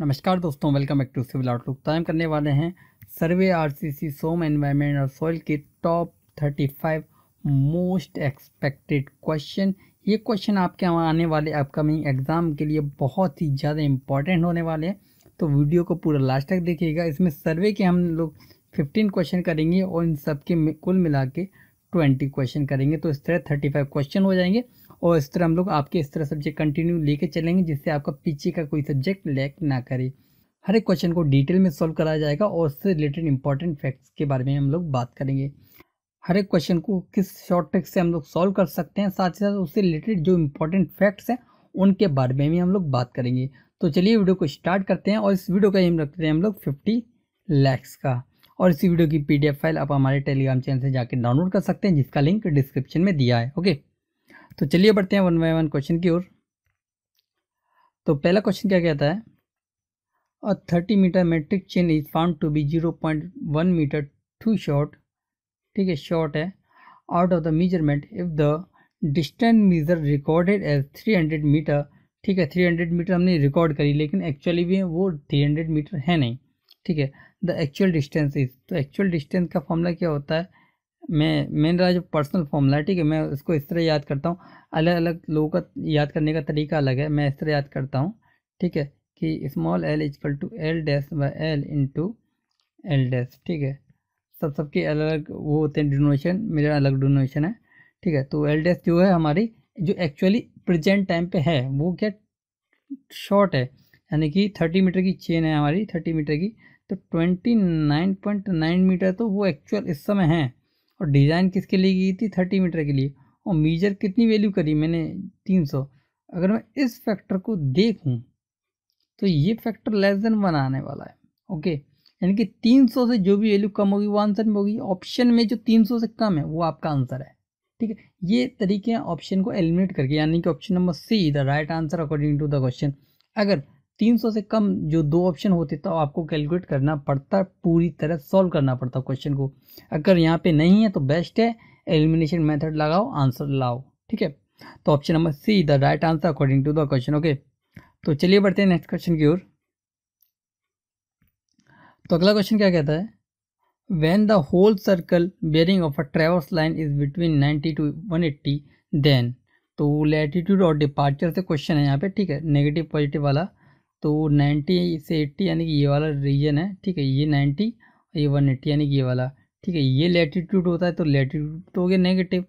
नमस्कार दोस्तों welcome back to civil outlook time करने वाले हैं सर्वे आरसीसी सोम एनवायरनमेंट और सॉइल के टॉप 35 मोस्ट एक्सपेक्टेड क्वेश्चन ये क्वेश्चन आपके आने वाले अपकमिंग एग्ज़ाम के लिए बहुत ही ज़्यादा इंपॉर्टेंट होने वाले हैं तो वीडियो को पूरा लास्ट तक देखिएगा इसमें सर्वे के हम लोग फिफ्टीन क्वेश्चन करेंगे और इन सब के कुल मिला के ट्वेंटी क्वेश्चन करेंगे तो इस तरह थर्टी फाइव क्वेश्चन हो जाएंगे और इस तरह हम लोग आपके इस तरह सब्जेक्ट कंटिन्यू लेके चलेंगे जिससे आपका पीछे का कोई सब्जेक्ट लैक ना करे हर एक क्वेश्चन को डिटेल में सॉल्व कराया जाएगा और उससे रिलेटेड इंपॉर्टेंट फैक्ट्स के बारे में हम लोग बात करेंगे हर एक क्वेश्चन को किस शॉर्ट ट्रिक से हम लोग सॉल्व कर सकते हैं साथ ही साथ उससे रिलेटेड जो इंपॉर्टेंट फैक्ट्स हैं उनके बारे में भी हम लोग बात करेंगे तो चलिए वीडियो को स्टार्ट करते हैं और इस वीडियो का एम रखते हैं हम लोग फिफ्टी लैक्स का और इसी वीडियो की पीडीएफ फाइल आप हमारे टेलीग्राम चैनल से जाकर डाउनलोड कर सकते हैं जिसका लिंक डिस्क्रिप्शन में दिया है ओके तो चलिए बढ़ते हैं वन बाई वन क्वेश्चन की ओर तो पहला क्वेश्चन क्या कहता है a thirty metre metric chain is found to be zero point one metre too short ठीक है शॉर्ट है out of the measurement if the distance measure recorded as three hundred metre ठीक है थ्री हंड्रेड मीटर हमने record करी लेकिन actually भी वो थ्री हंड्रेड मीटर है नहीं ठीक है द एक्चुअल डिस्टेंस इज तो एक्चुअल डिस्टेंस का फॉर्मूला क्या होता है मैं मेरा जो पर्सनल फॉर्मूला है ठीक है मैं उसको इस तरह याद करता हूँ अलग अलग लोगों का याद करने का तरीका अलग है मैं इस तरह याद करता हूँ ठीक है कि small L equal to L dash by L to L dash ठीक है सब सबके अलग अलग वो होते हैं डिनोशन मेरा अलग डिनोशन है ठीक है तो एल डैश जो है हमारी जो एक्चुअली प्रजेंट टाइम पर है वो क्या शॉर्ट है यानी कि थर्टी मीटर की चेन है हमारी थर्टी मीटर की तो twenty nine point nine metre तो वो एक्चुअल इस समय है और डिज़ाइन किसके लिए की थी थर्टी मीटर के लिए और मीजर कितनी वैल्यू करी मैंने तीन सौ अगर मैं इस फैक्टर को देखूँ तो ये फैक्टर लेस देन वन आने वाला है ओके यानी कि तीन सौ से जो भी वैल्यू कम होगी वो आंसर में होगी ऑप्शन में जो तीन सौ से कम है वो आपका आंसर है ठीक है ये तरीके हैं ऑप्शन को एलिमिनेट करके यानी कि option number C the right answer according to the question अगर 300 से कम जो दो ऑप्शन होते तो आपको कैलकुलेट करना पड़ता पूरी तरह सॉल्व करना पड़ता क्वेश्चन को अगर यहाँ पे नहीं है तो बेस्ट है एलिमिनेशन मेथड लगाओ आंसर लाओ ठीक है तो option number C the right answer according to the question okay तो चलिए बढ़ते हैं नेक्स्ट क्वेश्चन की ओर तो अगला क्वेश्चन क्या कहता है the whole circle circle of a traverse line is between ninety to one eighty then तो लेटीट्यूड और डिपार्चर से क्वेश्चन है यहाँ पे ठीक है नेगेटिव पॉजिटिव वाला तो नाइन्टी से एट्टी यानी कि ये वाला रीजन है ठीक है ये नाइन्टी और ये वन एट्टी यानी कि ये वाला ठीक है ये लेटीट्यूड होता है तो लेटीट्यूड तो हो गया नेगेटिव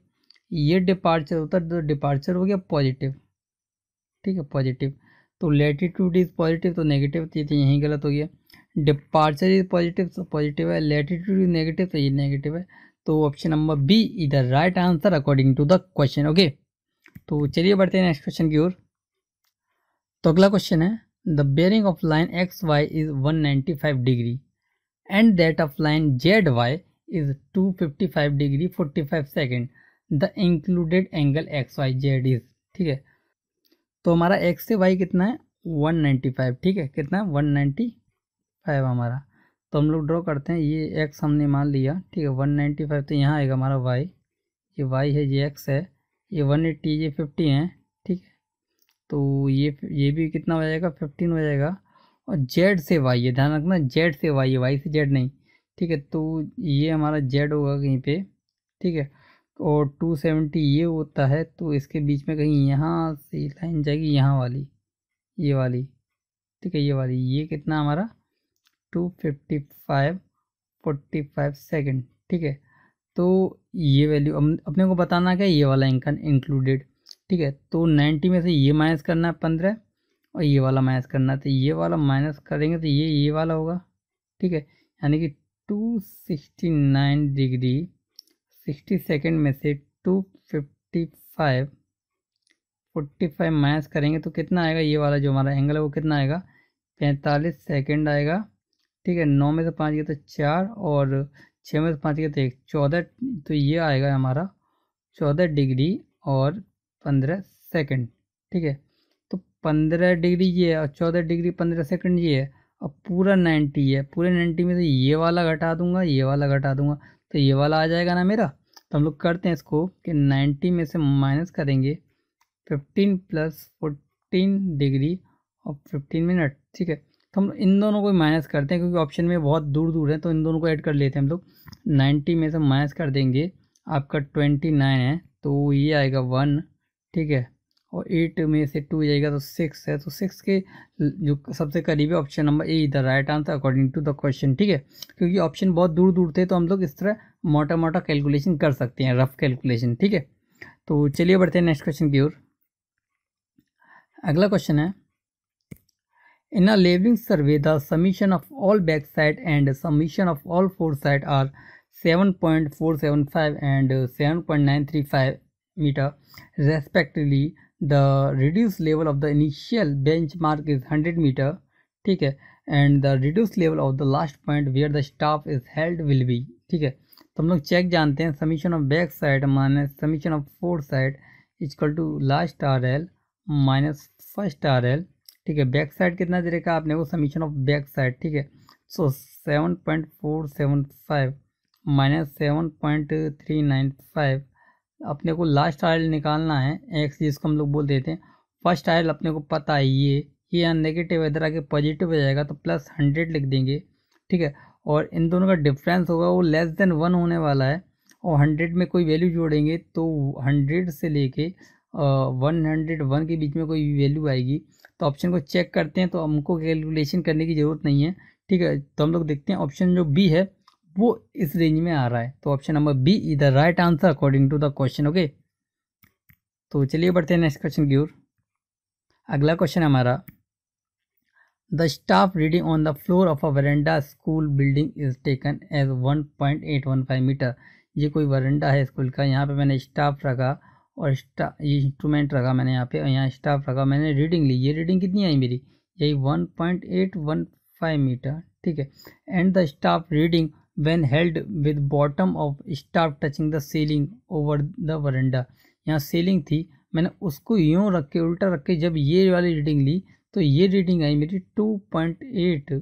ये डिपार्चर होता है तो डिपार्चर हो गया पॉजिटिव ठीक है पॉजिटिव तो लेटीट्यूड इज़ पॉजिटिव तो नेगेटिव तो ये यहीं गलत हो गया डिपार्चर इज़ पॉजिटिव तो पॉजिटिव है लेटीट्यूड इज नेगेटिव तो ये नेगेटिव है तो option number B is the right answer according to the question okay तो चलिए बढ़ते हैं नेक्स्ट क्वेश्चन की ओर तो अगला क्वेश्चन है the bearing of line xy is 195 degree and that of line zy is 255 degree 45 second the included angle X Y Z is ठीक है तो हमारा एक्स से वाई कितना है 195 ठीक है कितना है 195 हमारा तो हम लोग ड्रॉ करते हैं ये एक्स हमने मान लिया ठीक है 195 तो यहाँ आएगा हमारा वाई ये वाई है ये एक्स है ये 180 ये 50 है तो ये ये भी कितना हो जाएगा फिफ्टीन हो जाएगा और जेड से वाई है ध्यान रखना जेड से वाई है वाई से जेड नहीं ठीक है तो ये हमारा जेड होगा कहीं पे ठीक है और टू सेवेंटी ये होता है तो इसके बीच में कहीं यहाँ से लाइन जाएगी यहाँ वाली ये वाली ठीक है ये वाली ये कितना हमारा two fifty five forty five second ठीक है तो ये वैल्यू अपने को बताना क्या ये वाला इंकन इंक्लूडेड ठीक है तो नाइन्टी में से ये माइनस करना है पंद्रह और ये वाला माइनस करना है तो ये वाला माइनस करेंगे तो ये ये वाला होगा ठीक है यानी कि two sixty nine degree sixty second में से two fifty five forty five minus करेंगे तो कितना आएगा ये वाला जो हमारा एंगल है वो कितना आएगा पैंतालीस सेकेंड आएगा ठीक है नौ में से पाँच गया तो चार और छः में से पाँच गया तो एक चौदह तो ये आएगा हमारा चौदह डिग्री और पंद्रह सेकंड ठीक है तो पंद्रह डिग्री ये है और चौदह डिग्री पंद्रह सेकंड ये है और पूरा नाइन्टी है पूरे नाइन्टी में से ये वाला घटा दूंगा ये वाला घटा दूंगा तो ये वाला आ जाएगा ना मेरा तो हम लोग करते हैं इसको कि नाइन्टी में से माइनस करेंगे फिफ्टीन प्लस फोर्टीन डिग्री और फिफ्टीन मिनट ठीक है तो हम इन दोनों को माइनस करते हैं क्योंकि ऑप्शन में बहुत दूर दूर है तो इन दोनों को ऐड कर लेते हैं हम लोग नाइन्टी में से माइनस कर देंगे आपका ट्वेंटी नाइन है तो ये आएगा वन ठीक है और एट में से टू जाएगा तो सिक्स है तो सिक्स के जो सबसे करीबी ऑप्शन नंबर ए इधर right answer according to the question ठीक है क्योंकि ऑप्शन बहुत दूर दूर थे तो हम लोग इस तरह मोटा मोटा कैलकुलेशन कर सकते हैं रफ कैलकुलेशन ठीक है तो चलिए बढ़ते हैं नेक्स्ट क्वेश्चन की ओर अगला क्वेश्चन है in a levelling survey the summation of all back side and summation of all fore side are seven point four seven five and seven point nine three five meter respectively the reduced level of the initial benchmark is 100 meter ठीक है and the reduce level of the last point where the staff is held will be ठीक है तो हम लोग check जानते हैं summation of back side minus summation of fourth side equal to last R L minus first R L ठीक है back side कितना दे रखा आपने वो समीशन ऑफ बैक साइड ठीक है so seven point four seven five minus seven point three nine five अपने को लास्ट आयल निकालना है एक्स जिसको हम लोग बोल देते हैं फर्स्ट आयल अपने को पता है ये ये यहाँ नेगेटिव इधर आगे पॉजिटिव हो जाएगा तो प्लस हंड्रेड लिख देंगे ठीक है और इन दोनों का डिफरेंस होगा वो लेस देन वन होने वाला है और हंड्रेड में कोई वैल्यू जोड़ेंगे तो हंड्रेड से लेके वन हंड्रेड वन के बीच में कोई वैल्यू आएगी तो ऑप्शन को चेक करते हैं तो हमको कैलकुलेशन करने की ज़रूरत नहीं है ठीक है तो हम लोग देखते हैं ऑप्शन जो बी है वो इस रेंज में आ रहा है तो option number B is the right answer according to the question okay तो चलिए बढ़ते हैं नेक्स्ट क्वेश्चन की ओर अगला क्वेश्चन हमारा the staff reading on the floor of a veranda school building is taken as one point eight one five metre ये कोई verandah है स्कूल का यहाँ पे मैंने स्टाफ रखा और ये इंस्ट्रूमेंट रखा मैंने यहाँ पे और यहाँ स्टाफ रखा मैंने रीडिंग ली ये रीडिंग कितनी आई मेरी यही one point eight one five metre ठीक है and the staff reading when held with bottom of staff touching the ceiling over the veranda यहाँ सीलिंग थी मैंने उसको यूँ रख के उल्टा रख के जब ये वाली रीडिंग ली तो ये रीडिंग आई मेरी two point eight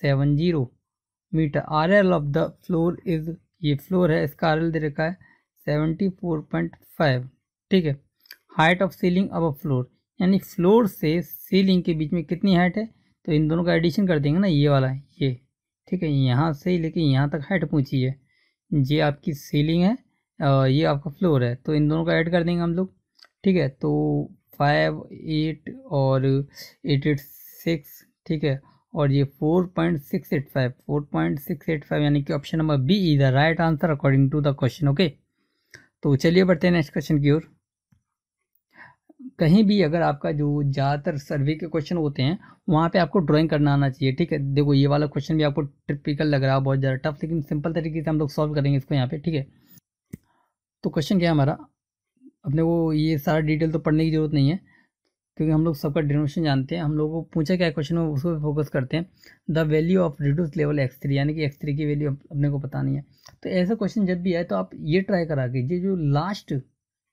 seven zero metre R L of the floor is ये फ्लोर है इसका आर एल दे रखा है सेवेंटी फोर पॉइंट फाइव ठीक है हाइट ऑफ सीलिंग अब फ्लोर यानी फ्लोर से सीलिंग के बीच में कितनी हाइट है तो इन दोनों का एडिशन कर देंगे ना ये वाला है ये ठीक है यहाँ से ही लेकिन यहाँ तक हाइट पूछी है ये आपकी सीलिंग है और ये आपका फ्लोर है तो इन दोनों का ऐड कर देंगे हम लोग ठीक है तो फाइव एट और एट एट सिक्स ठीक है और ये four point six eight five four point six eight five यानी कि option number B is the right answer according to the question okay तो चलिए बढ़ते हैं नेक्स्ट क्वेश्चन की ओर कहीं भी अगर आपका जो ज़्यादातर सर्वे के क्वेश्चन होते हैं वहाँ पे आपको ड्राइंग करना आना चाहिए ठीक है देखो ये वाला क्वेश्चन भी आपको ट्रिपिकल लग रहा है बहुत ज़्यादा टफ लेकिन सिंपल तरीके से हम लोग सॉल्व करेंगे इसको यहाँ पे ठीक है तो क्वेश्चन क्या है हमारा अपने को ये सारा डिटेल तो पढ़ने की जरूरत नहीं है क्योंकि हम लोग सबका डिनोशन जानते हैं हम लोगों को पूछा क्या क्वेश्चन है उस पर फोकस करते हैं the value of reduce level X three यानी कि एक्स थ्री की वैल्यू अपने को पता नहीं है तो ऐसा क्वेश्चन जब भी आए तो आप ये ट्राई करा कीजिए जो लास्ट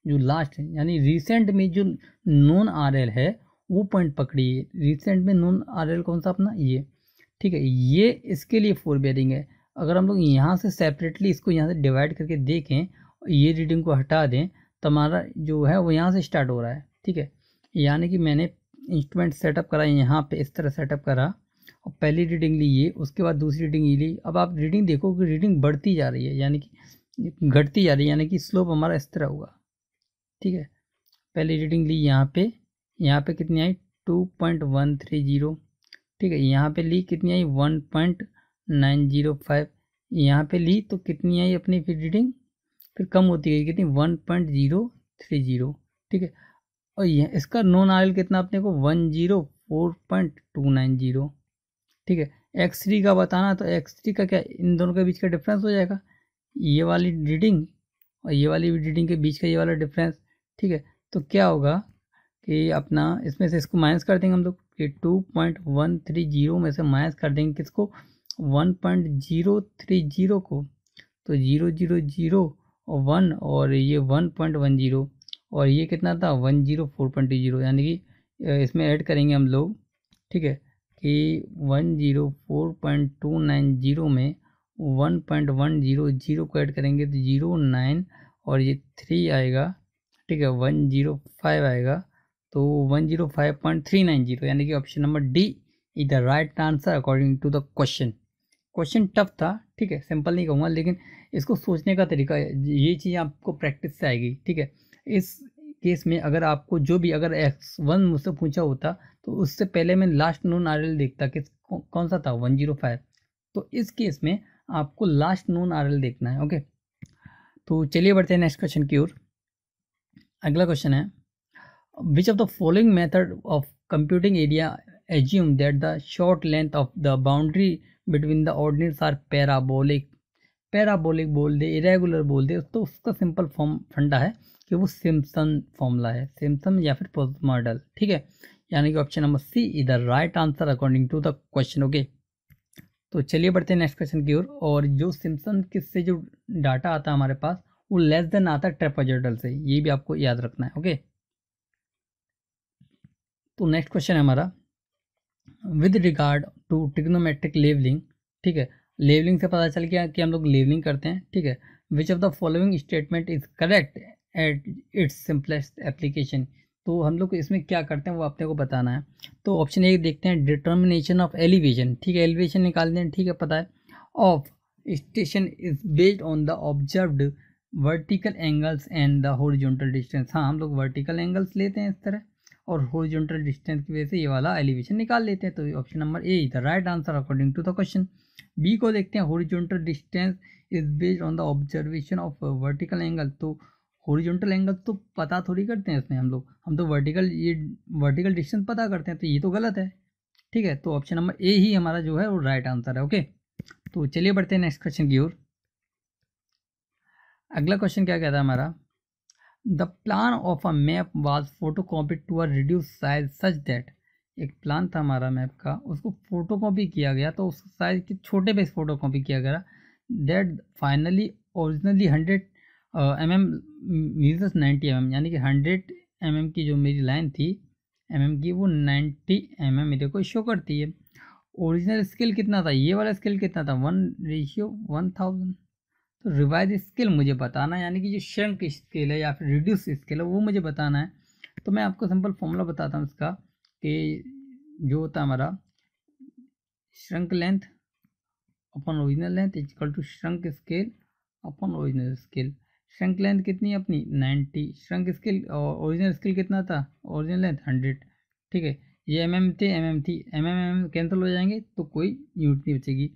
जो लास्ट है यानी रिसेंट में जो नॉन आर है वो पॉइंट पकड़िए रिसेंट में नॉन आर कौन सा अपना ये ठीक है ये इसके लिए फोर बेयरिंग है अगर हम लोग यहाँ से सेपरेटली इसको यहाँ से डिवाइड करके देखें ये रीडिंग को हटा दें तो हमारा जो है वो यहाँ से स्टार्ट हो रहा है ठीक है यानी कि मैंने इंस्ट्रूमेंट सेटअप करा यहाँ पे इस तरह सेटअप करा और पहली रीडिंग ली ये उसके बाद दूसरी रीडिंग ये ली अब आप रीडिंग देखो कि रीडिंग बढ़ती जा रही है यानी कि घटती जा रही है यानी कि स्लोप हमारा इस तरह हुआ ठीक है पहले रीडिंग ली यहाँ पे यहाँ पे कितनी आई two point one three zero ठीक है यहाँ पे ली कितनी आई one point nine zero five यहाँ पे ली तो कितनी आई अपनी फिर रीडिंग फिर कम होती गई कितनी one point zero three zero ठीक है और यह इसका नॉन आयल कितना अपने को one zero four point two nine zero ठीक है एक्स थ्री का बताना तो एक्स थ्री का क्या इन दोनों के बीच का डिफरेंस हो जाएगा ये वाली रीडिंग और ये वाली रीडिंग के बीच का ये वाला डिफरेंस ठीक है तो क्या होगा कि अपना इसमें से इसको माइनस कर देंगे हम लोग कि two point one three zero में से माइनस कर देंगे किसको one point zero three zero को तो जीरो जीरो जीरो वन और ये वन पॉइंट वन जीरो और ये कितना था one zero four point zero यानी कि इसमें ऐड करेंगे हम लोग ठीक है कि one zero four point two nine zero में one point one zero zero को ऐड करेंगे तो जीरो नाइन और ये थ्री आएगा ठीक है वन जीरो फाइव आएगा तो one zero five point three nine zero यानी कि option number D is the right answer according to the question question tough था ठीक है सिंपल नहीं कहूँगा लेकिन इसको सोचने का तरीका ये चीज़ आपको प्रैक्टिस से आएगी ठीक है इस केस में अगर आपको जो भी अगर एक्स वन मुझसे पूछा होता तो उससे पहले मैं लास्ट नोन आर देखता कि कौन सा था वन जीरो फाइव तो इस केस में आपको लास्ट नोन आर देखना है ओके तो चलिए बढ़ते हैं नेक्स्ट क्वेश्चन की ओर अगला क्वेश्चन है which of the following method of computing area assume that the short length of the boundary between the ordinates are parabolic parabolic bowl they irregular बोल दे तो उसका सिंपल फॉर्म फंडा है कि वो सिम्सन फॉर्मूला है सिम्सन या फिर पोस्ट मॉडल ठीक है यानी कि option number C is the right answer according to the question okay तो चलिए बढ़ते हैं नेक्स्ट क्वेश्चन की ओर और, जो सिम्सन किससे जो डाटा आता है हमारे पास वो लेस देन आता है ट्रेपोजेडल से ये भी आपको याद रखना है ओके तो नेक्स्ट क्वेश्चन है हमारा with regard to trigonometric levelling ठीक है लेवलिंग से पता चल गया कि हम लोग लेवलिंग करते हैं ठीक है which of the following statement is correct at its simplest application तो हम लोग इसमें क्या करते हैं वो अपने को बताना है तो ऑप्शन एक देखते हैं डिटर्मिनेशन ऑफ एलिवेशन ठीक है एलिवेशन निकालते हैं ठीक है पता है of station is based on the observed vertical angles and the horizontal distance हाँ हम लोग वर्टिकल एंगल्स लेते हैं इस तरह और हॉरिजॉन्टल डिस्टेंस की वजह से ये वाला एलिवेशन निकाल लेते हैं तो option number A is the right answer according to the question B को देखते हैं horizontal distance is based on the observation of vertical angle तो हॉरिजॉन्टल एंगल तो पता थोड़ी करते हैं इसमें हम लोग हम तो वर्टिकल ये वर्टिकल डिस्टेंस पता करते हैं तो ये तो गलत है ठीक है तो ऑप्शन नंबर ए ही हमारा जो है वो राइट आंसर है ओके तो चलिए बढ़ते हैं नेक्स्ट क्वेश्चन की ओर अगला क्वेश्चन क्या कहता है हमारा the plan of a map was photocopy to a reduce size such that एक प्लान था हमारा मैप का उसको फोटो कॉपी किया गया तो उस साइज के छोटे पे फोटो कॉपी किया गया that finally originally hundred m m measures ninety m m यानी कि हंड्रेड एम एम की जो मेरी लाइन थी एम mm की वो नाइन्टी एम एम मेरे को शो करती है ओरिजिनल स्केल कितना था ये वाला स्केल कितना था वन रेशियो वन थाउजेंड तो रिवाइज स्केल मुझे बताना है यानी कि जो श्रंक स्केल है या फिर रिड्यूस स्केल है वो मुझे बताना है तो मैं आपको सिंपल फॉर्मूला बताता हूँ इसका कि जो होता है हमारा श्रंक लेंथ अपन original length equal to shrunk scale अपन ओरिजिनल स्केल श्रंक लेंथ कितनी है अपनी नाइन्टी श्रंक स्केल और ओरिजिनल स्केल कितना था ओरिजिनल लेंथ हंड्रेड ठीक है ये एम एम थे एम एम थी एम एम एम कैंसिल हो जाएंगे तो कोई यूनिट नहीं बचेगी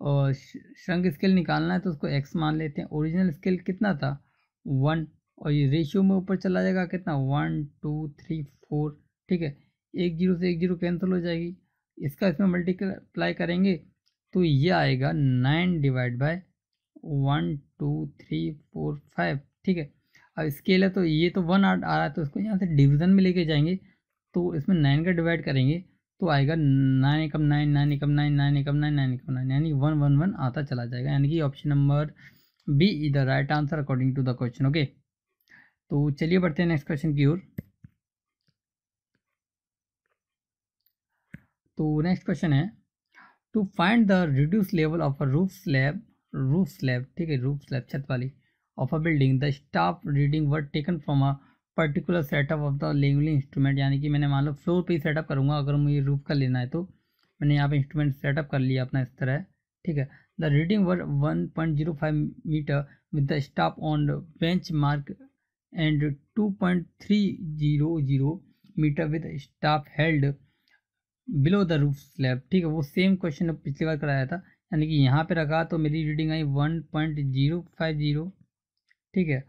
और श्रंक स्केल निकालना है तो उसको एक्स मान लेते हैं ओरिजिनल स्केल कितना था वन और ये रेशियो में ऊपर चला जाएगा कितना वन टू थ्री फोर ठीक है एक जीरो से एक जीरो कैंसिल हो जाएगी इसका इसमें मल्टीप्लाई करेंगे तो ये आएगा nine divide by one two three four five ठीक है अब स्केल है तो ये तो वन आ रहा है तो इसको यहाँ से डिवीज़न में लेके जाएंगे तो इसमें नाइन का डिवाइड करेंगे तो आएगा नाइन एकम नाइन नाइन एकम नाइन नाइन एकम नाइन नाइन एकम नाइन यानी वन वन वन आता चला जाएगा यानी कि option number B is the right answer according to the question okay तो चलिए बढ़ते हैं नेक्स्ट क्वेश्चन की ओर तो नेक्स्ट क्वेश्चन है to find the reduce level of a roof slab roof slab ठीक है रूफ स्लैब छत वाली of a building the staff reading word taken from a particular setup of the levelling instrument यानी कि मैंने मान low floor पे ही setup करूँगा अगर मुझे रूफ का लेना है तो मैंने यहाँ पे इंस्ट्रूमेंट सेटअप कर लिया अपना इस तरह ठीक है the reading were one point zero five metre with the staff on bench mark and two point three zero zero metre with staff held below the roof slab ठीक है वो सेम क्वेश्चन पिछली बार कराया था यानी कि यहाँ पे रखा तो मेरी रीडिंग आई one point zero five zero ठीक है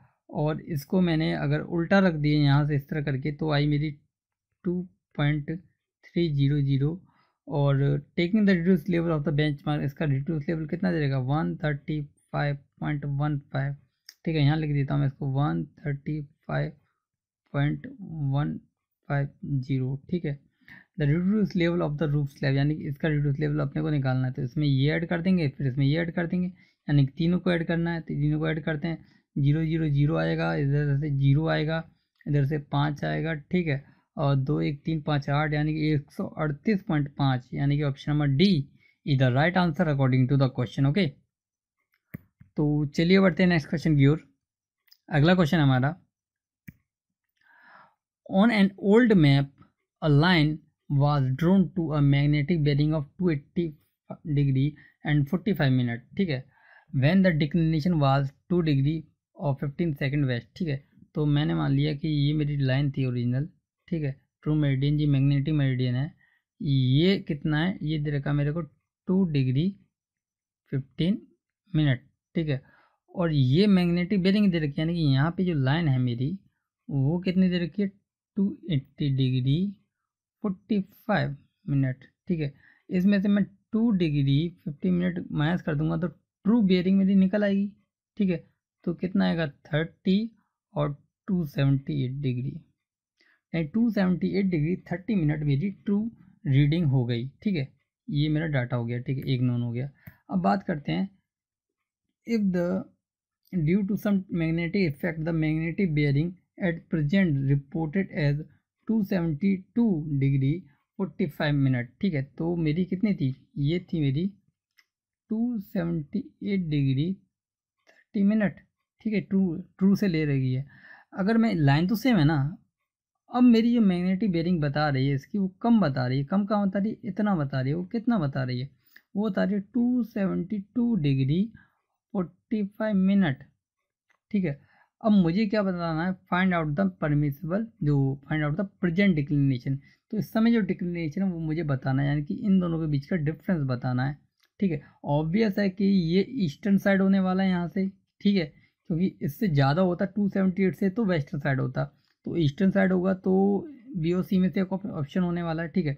और इसको मैंने अगर उल्टा रख दिए यहाँ से इस तरह करके तो आई मेरी two point three zero zero और taking the reduce level of the bench mark इसका रिड्यूस लेवल कितना जाएगा one thirty five point one five ठीक है यहाँ लिख देता हूँ मैं इसको one thirty five point one five zero ठीक है the reduce level of the roof slab यानी कि इसका रिड्यूस लेवल अपने को निकालना है तो इसमें ये ऐड कर देंगे फिर इसमें ये ऐड कर देंगे यानी कि तीनों को ऐड करना है तो तीनों को ऐड करते हैं जीरो जीरो जीरो आएगा इधर से जीरो आएगा इधर से पाँच आएगा ठीक है और दो एक तीन पाँच आठ यानी कि एक सौ अड़तीस पॉइंट पाँच यानी कि option number D is the right answer according to the question okay तो चलिए बढ़ते हैं नेक्स्ट क्वेश्चन की ओर अगला क्वेश्चन हमारा on an old map a line drawn to a magnetic bearing of two eighty degree and forty five minute ठीक है when the declination was two degree और फिफ्टीन सेकेंड वेस्ट ठीक है तो मैंने मान लिया कि ये मेरी लाइन थी ओरिजिनल ठीक है ट्रू मेरिडियन जी मैग्नेटिक मेरिडियन है ये कितना है ये दे रखा मेरे को टू डिग्री फिफ्टीन मिनट ठीक है और ये मैग्नेटिक बेरिंग दे रखी है यानी कि यहाँ पे जो लाइन है मेरी वो कितनी दे रखी है two eighty degree forty five minute ठीक है इसमें से मैं two degree fifty minute minus कर दूंगा तो ट्रू बेरिंग मेरी निकल आएगी ठीक है तो कितना आएगा थर्टी और टू सेवेंटी एट डिग्री यानी two seventy eight degree thirty minute मेरी ट्रू रीडिंग हो गई ठीक है ये मेरा डाटा हो गया ठीक है एक नॉन हो गया अब बात करते हैं if the due to some magnetic effect the magnetic bearing at present reported as two seventy two degree forty five minute ठीक है तो मेरी कितनी थी ये थी मेरी two eight degree thirty minute ठीक है ट्रू ट्रू से ले रही है अगर मैं लाइन तो सेम है ना अब मेरी जो मैग्नेटिक बेरिंग बता रही है इसकी वो कम बता रही है कम कहाँ बता रही है इतना बता रही है वो कितना बता रही है वो बता रही है two seventy two degree forty five minute ठीक है अब मुझे क्या बताना है फाइंड आउट द परमिसिबल जो find out the present declination तो इस समय जो डिक्लिनेशन है वो मुझे बताना है यानी कि इन दोनों के बीच का डिफरेंस बताना है ठीक है ऑब्वियस है कि ये ईस्टर्न साइड होने वाला है यहाँ से ठीक है क्योंकि इससे ज़्यादा होता टू सेवेंटी एट से तो वेस्टर्न साइड होता तो ईस्टर्न साइड होगा तो बी ओ सी में से एक ऑप्शन होने वाला है ठीक है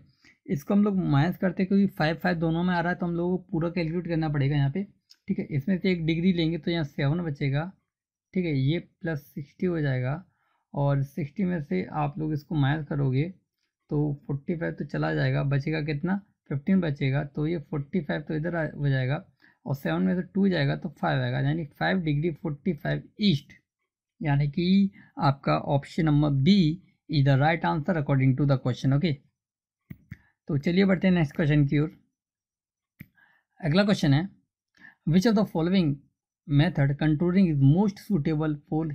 इसको हम लोग माइनस करते हैं क्योंकि फाइव फाइव दोनों में आ रहा है तो हम लोग को पूरा कैलकुलेट करना पड़ेगा यहाँ पे ठीक है इसमें से एक डिग्री लेंगे तो यहाँ सेवन बचेगा ठीक है ये प्लस सिक्सटी हो जाएगा और सिक्सटी में से आप लोग इसको माइनस करोगे तो फोर्टी फाइव तो चला जाएगा बचेगा कितना फिफ्टीन बचेगा तो ये फोर्टी फाइव तो इधर हो जाएगा और सेवन में से टू जाएगा तो फाइव आएगा यानी five degree forty five east यानी कि आपका option number B is the right answer according to the question okay तो चलिए बढ़ते हैं नेक्स्ट क्वेश्चन की ओर अगला क्वेश्चन है which of the following method controlling is most suitable for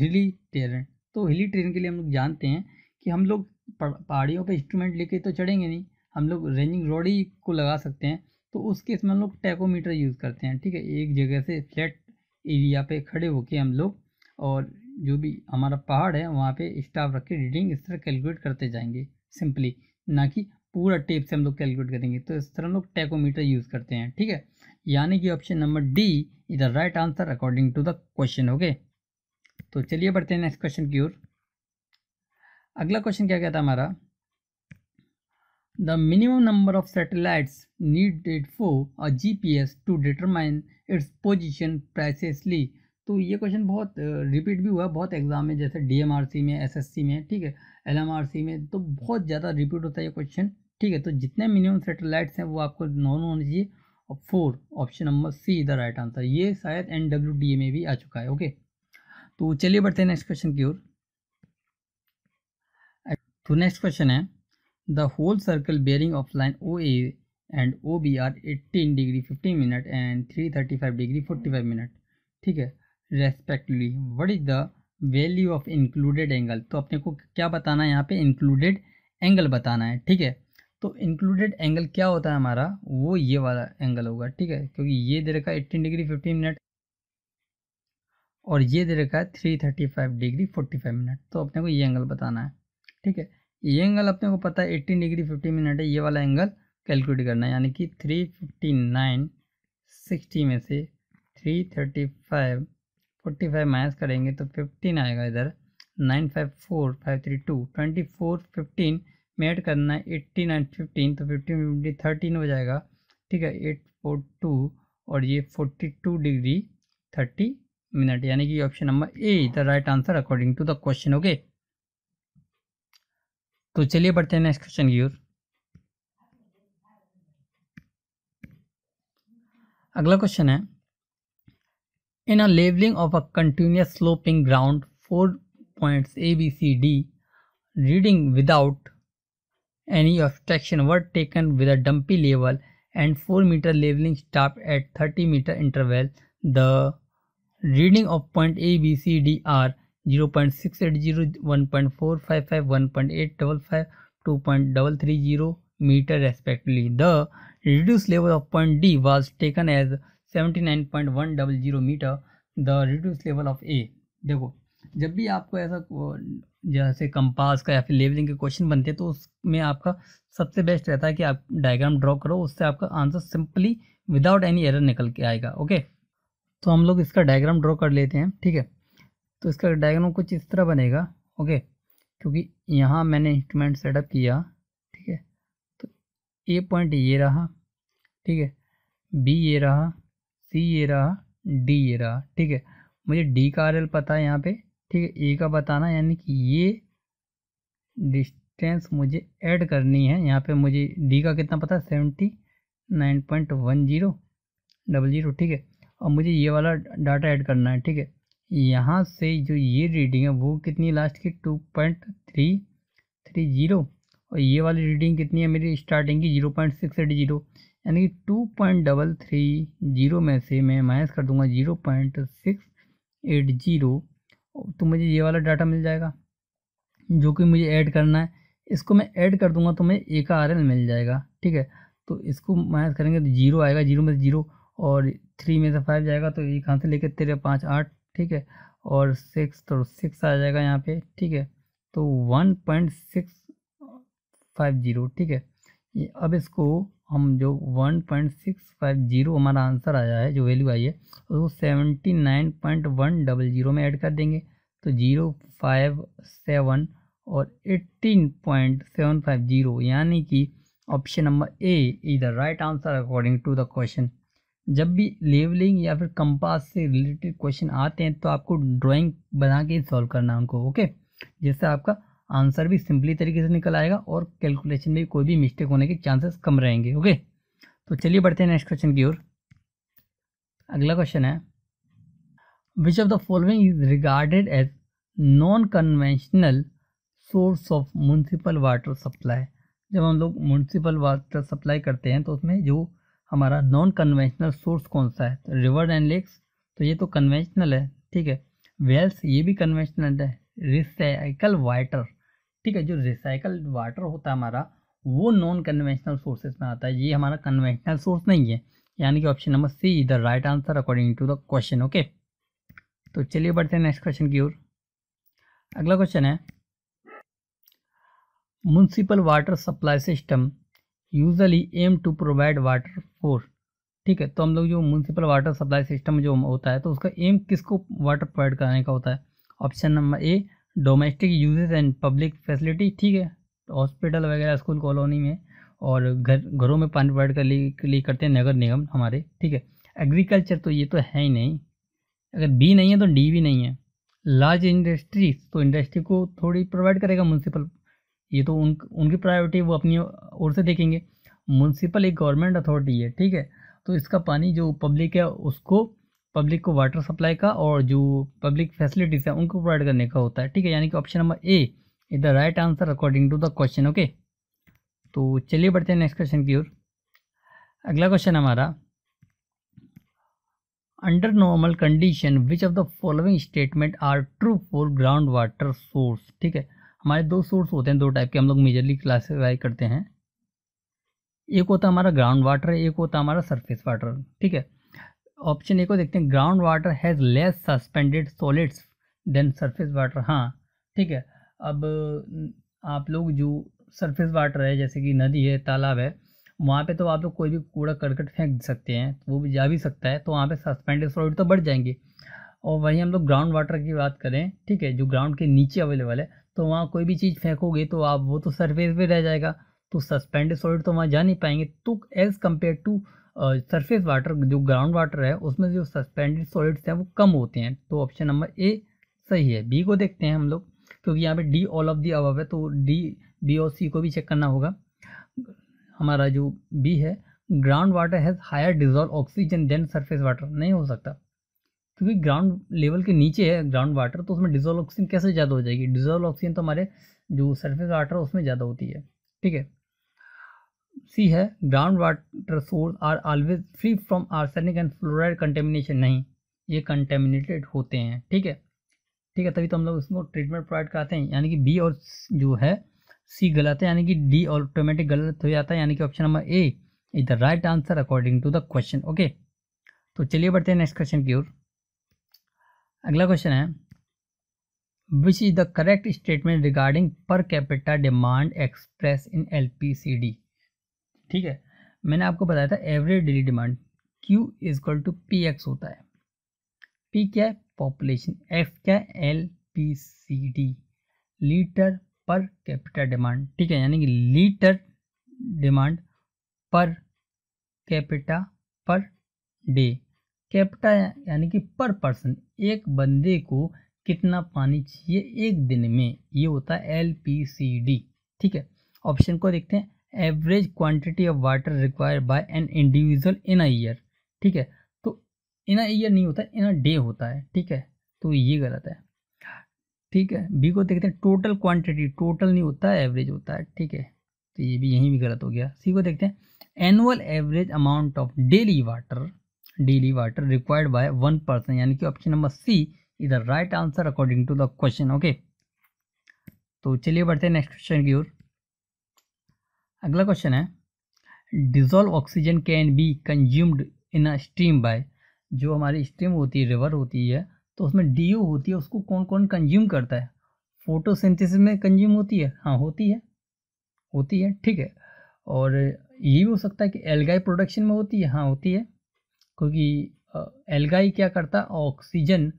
hilly terrain तो हिली ट्रेन के लिए हम लोग जानते हैं कि हम लोग पहाड़ियों पर इंस्ट्रूमेंट लेके तो चढ़ेंगे नहीं हम लोग रेंजिंग रोड ही को लगा सकते हैं तो उस केस में हम लोग टैकोमीटर यूज़ करते हैं ठीक है एक जगह से फ्लैट एरिया पे खड़े होके हम लोग और जो भी हमारा पहाड़ है वहाँ पे स्टाफ रख के रीडिंग इस तरह कैलकुलेट करते जाएंगे सिंपली ना कि पूरा टेप से हम लोग कैलकुलेट करेंगे तो इस तरह हम लोग टैकोमीटर यूज़ करते हैं ठीक है यानी कि option number D is the right answer according to the question okay तो चलिए बढ़ते हैं नेक्स्ट क्वेश्चन की ओर अगला क्वेश्चन क्या कहता है हमारा The minimum number of satellites needed for a GPS to determine its position precisely तो ये क्वेश्चन बहुत रिपीट भी हुआ है बहुत एग्जाम में जैसे सी में सी में ठीक है सी में तो बहुत ज़्यादा रिपीट होता है ये क्वेश्चन ठीक है तो जितने मिनिमम सेटेलाइट्स हैं वो आपको नॉन होने चाहिए और for option number C the right answer ये शायद एन डब्ल्यू डी ए में भी आ चुका है ओके तो चलिए बढ़ते हैं नेक्स्ट क्वेश्चन की ओर तो नेक्स्ट क्वेश्चन है The whole circle bearing of line OA and O B are eighteen degree fifteen minute and three thirty five degree forty five minute ठीक है respectively what is the value of included angle तो अपने को क्या बताना है यहाँ पे इंक्लूडेड एंगल बताना है ठीक है तो इंक्लूडेड एंगल क्या होता है हमारा वो ये वाला एंगल होगा ठीक है क्योंकि ये दे रखा है एट्टीन डिग्री फिफ्टीन मिनट और ये दे रखा है three thirty five degree forty five minute तो अपने को ये एंगल बताना है ठीक है ये एंगल अपने को पता है एट्टीन डिग्री फिफ्टी मिनट है ये वाला एंगल कैलकुलेट करना है यानी कि थ्री फिफ्टी नाइन सिक्सटी में से three thirty five forty five minus करेंगे तो फिफ्टीन आएगा इधर nine five four five three two twenty four fifteen में ऐड करना है एट्टी नाइन फिफ्टीन तो फिफ्टीन फिफ्टी थर्टीन हो जाएगा ठीक है एट फोर टू और ये forty two degree thirty minute यानी कि option number A the right answer according to the question okay तो चलिए बढ़ते हैं नेक्स्ट क्वेश्चन की ओर अगला क्वेश्चन है in a levelling of a continuous sloping ground four points A B C D reading without any obstruction were taken with a dumpy level and four metre levelling staff at thirty metre interval the reading of point A B C D are zero point six eight zero one point four five five one point eight double five two point double three zero metre the reduce level of point D was taken as seventy nine point one double zero metre the reduce level of A देखो जब भी आपको ऐसा जैसे compass का या फिर levelling के क्वेश्चन बनते हैं तो उसमें आपका सबसे बेस्ट रहता है कि आप डायग्राम ड्रॉ करो उससे आपका answer simply without any error निकल के आएगा ओके तो हम लोग इसका डायग्राम ड्रॉ कर लेते हैं ठीक है तो इसका डायग्राम कुछ इस तरह बनेगा ओके क्योंकि यहाँ मैंने इंस्ट्रूमेंट सेटअप किया ठीक है तो ए पॉइंट ये रहा ठीक है बी ये रहा सी ये रहा डी ये रहा ठीक है मुझे डी का आर पता है यहाँ पे ठीक है ए का बताना यानी कि ये डिस्टेंस मुझे ऐड करनी है यहाँ पे मुझे डी का कितना पता है seventy nine point one zero double zero ठीक है और मुझे ये वाला डाटा ऐड करना है ठीक है यहाँ से जो ये रीडिंग है वो कितनी लास्ट की two point three three zero और ये वाली रीडिंग कितनी है मेरी स्टार्टिंग की zero point six eight zero यानी कि two point double three zero में से मैं माइनस कर दूंगा zero point six eight zero तो मुझे ये वाला डाटा मिल जाएगा जो कि मुझे ऐड करना है इसको मैं ऐड कर दूंगा तो मैं एक आर एल मिल जाएगा ठीक है तो इसको माइनस करेंगे तो जीरो आएगा जीरो में से जीरो और थ्री में से फाइव जाएगा तो ये कहाँ से लेकर तेरह पाँच आठ ठीक है और सिक्स तो सिक्स आ जाएगा यहाँ पे ठीक है तो one point six five zero ठीक है अब इसको हम जो one point six five zero हमारा आंसर आया है जो वैल्यू आई है उसको seventy nine point one double zero में ऐड कर देंगे तो जीरो फाइव सेवन और eighteen point seven five zero यानी कि option number A is the right answer according to the question जब भी लेवलिंग या फिर कंपास से रिलेटेड क्वेश्चन आते हैं तो आपको ड्राइंग बना के सॉल्व करना है उनको ओके जिससे आपका आंसर भी सिंपली तरीके से निकल आएगा और कैलकुलेशन में कोई भी मिस्टेक होने के चांसेस कम रहेंगे ओके तो चलिए बढ़ते हैं नेक्स्ट क्वेश्चन की ओर अगला क्वेश्चन है which of the following is regarded as non conventional source of municipal water supply जब हम लोग म्यूनसिपल वाटर सप्लाई करते हैं तो उसमें जो हमारा नॉन कन्वेंशनल सोर्स कौन सा है रिवर एंड लेक्स तो ये तो कन्वेंशनल है ठीक है वेल्स ये भी कन्वेंशनल है रिसाइकल वाटर ठीक है जो रिसाइकल वाटर होता है हमारा वो नॉन कन्वेंशनल सोर्सेज में आता है ये हमारा कन्वेंशनल सोर्स नहीं है यानी कि option number C is the right answer according to the question okay तो चलिए बढ़ते हैं नेक्स्ट क्वेश्चन की ओर अगला क्वेश्चन है municipal water supply system usually aim to provide water force ठीक है तो हम लोग जो म्यूनसिपल वाटर सप्लाई सिस्टम जो होता है तो उसका एम किसको वाटर प्रोवाइड कराने का होता है option number A domestic uses and public facility ठीक है हॉस्पिटल वगैरह स्कूल कॉलोनी में और घर घरों में पानी प्रोवाइड करने के लिए करते हैं नगर निगम हमारे ठीक है एग्रीकल्चर तो ये तो है ही नहीं अगर बी नहीं है तो डी भी नहीं है लार्ज इंडस्ट्रीज तो इंडस्ट्री को थोड़ी प्रोवाइड करेगा म्यूनसिपल ये तो उन उनकी प्रायोरिटी वो अपनी ओर से देखेंगे म्यूनसिपल एक गवर्नमेंट अथॉरिटी है ठीक है तो इसका पानी जो पब्लिक है उसको पब्लिक को वाटर सप्लाई का और जो पब्लिक फैसिलिटीज़ हैं उनको प्रोवाइड करने का होता है ठीक है यानी कि option number A is the right answer according to the question okay तो चलिए बढ़ते हैं नेक्स्ट क्वेश्चन की ओर अगला क्वेश्चन हमारा under normal condition which of the following statement are true for ground water source ठीक है हमारे दो सोर्स होते हैं दो टाइप के हम लोग मेजरली क्लासीफाई करते हैं एक होता हमारा ग्राउंड वाटर एक होता हमारा सरफेस वाटर ठीक है ऑप्शन ए को देखते हैं ground water has less suspended solids than surface water हाँ ठीक है अब आप लोग जो सरफेस वाटर है जैसे कि नदी है तालाब है वहाँ पे तो आप लोग कोई भी कूड़ा करकट फेंक सकते हैं तो वो भी जा भी सकता है तो वहाँ पे सस्पेंडेड सॉलिड तो बढ़ जाएंगे और वहीं हम लोग ग्राउंड वाटर की बात करें ठीक है जो ग्राउंड के नीचे अवेलेबल है तो वहाँ कोई भी चीज़ फेंकोगे तो आप वो तो सरफेस पे रह जाएगा तो सस्पेंडेड सॉलिड तो वहाँ जा नहीं पाएंगे तो as compare to surface water जो ग्राउंड वाटर है उसमें जो सस्पेंडेड सॉलिड्स हैं वो कम होते हैं तो ऑप्शन नंबर ए सही है बी को देखते हैं हम लोग क्योंकि यहाँ पे D all of the above है तो डी बी और सी को भी चेक करना होगा हमारा जो बी है ground water has higher dissolve oxygen than surface water नहीं हो सकता क्योंकि ग्राउंड लेवल के नीचे है ग्राउंड वाटर तो उसमें डिजोल ऑक्सीजन कैसे ज़्यादा हो जाएगी डिजोल ऑक्सीजन तो हमारे जो सरफेस वाटर है उसमें ज़्यादा होती है ठीक है सी है ground water source are always free from arsenic and fluoride contamination नहीं ये कंटेमिनेटेड होते हैं ठीक है ठीक है तभी तो हम लोग इसको ट्रीटमेंट प्रोवाइड कराते हैं यानी कि बी और जो है सी गलत है यानी कि डी ऑटोमेटिक गलत हो जाता है यानी कि option number A is the right answer according to the question okay तो चलिए बढ़ते हैं नेक्स्ट क्वेश्चन की ओर अगला क्वेश्चन है which is the correct statement regarding per capita demand express in L P C D ठीक है मैंने आपको बताया था average daily demand Q equal to P X होता है पी क्या है पॉपुलेशन एफ क्या है L P C D litre per capita demand ठीक है यानी कि litre demand per capita per day capita यानी कि पर पर्सन एक बंदे को कितना पानी चाहिए एक दिन में ये होता है एल पी सी डी ठीक है ऑप्शन को देखते हैं average quantity of water required by an individual in a year ठीक है तो इन अ ईयर नहीं होता इन अ डे होता है ठीक है तो ये गलत है ठीक है बी को देखते हैं टोटल क्वांटिटी टोटल नहीं होता एवरेज होता है ठीक है तो ये भी यहीं भी गलत हो गया सी को देखते हैं annual average amount of daily water daily water required by one person यानी कि option number C is the right answer according to the question okay तो चलिए बढ़ते हैं नेक्स्ट क्वेश्चन की ओर अगला क्वेश्चन है dissolve oxygen can be consumed in a stream by जो हमारी स्ट्रीम होती है रिवर होती है तो उसमें डी होती है उसको कौन कौन कंज्यूम करता है फोटोसिंथेसिस में कंज्यूम होती है हाँ होती है होती है ठीक है और ये भी हो सकता है कि एल्गाई प्रोडक्शन में होती है हाँ होती है क्योंकि एल्गाई क्या करता है ऑक्सीजन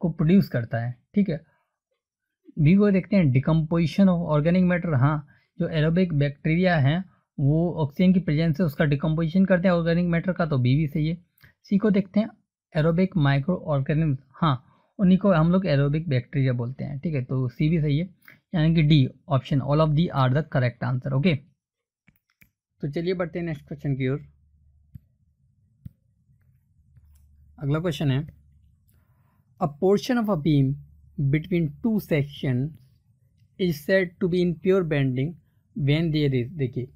को प्रोड्यूस करता है ठीक है भी हाँ, तो को देखते हैं डिकम्पोजिशन ऑफ ऑर्गेनिक मैटर हाँ जो एरोबिक बैक्टीरिया हैं वो ऑक्सीजन की प्रेजेंस से उसका डिकम्पोजिशन करते हैं ऑर्गेनिक मैटर का तो बीवी सही है सी को देखते हैं एरोबिक माइक्रो ऑर्गेनिक हाँ उन्हीं को हम लोग एरोबिक बैक्टीरिया बोलते हैं ठीक है तो सी भी सही है यानी कि D option all of the are the correct answer okay तो चलिए बढ़ते हैं नेक्स्ट क्वेश्चन की ओर अगला क्वेश्चन है a portion of a beam between two section is set to be in pure bending when there is देखिए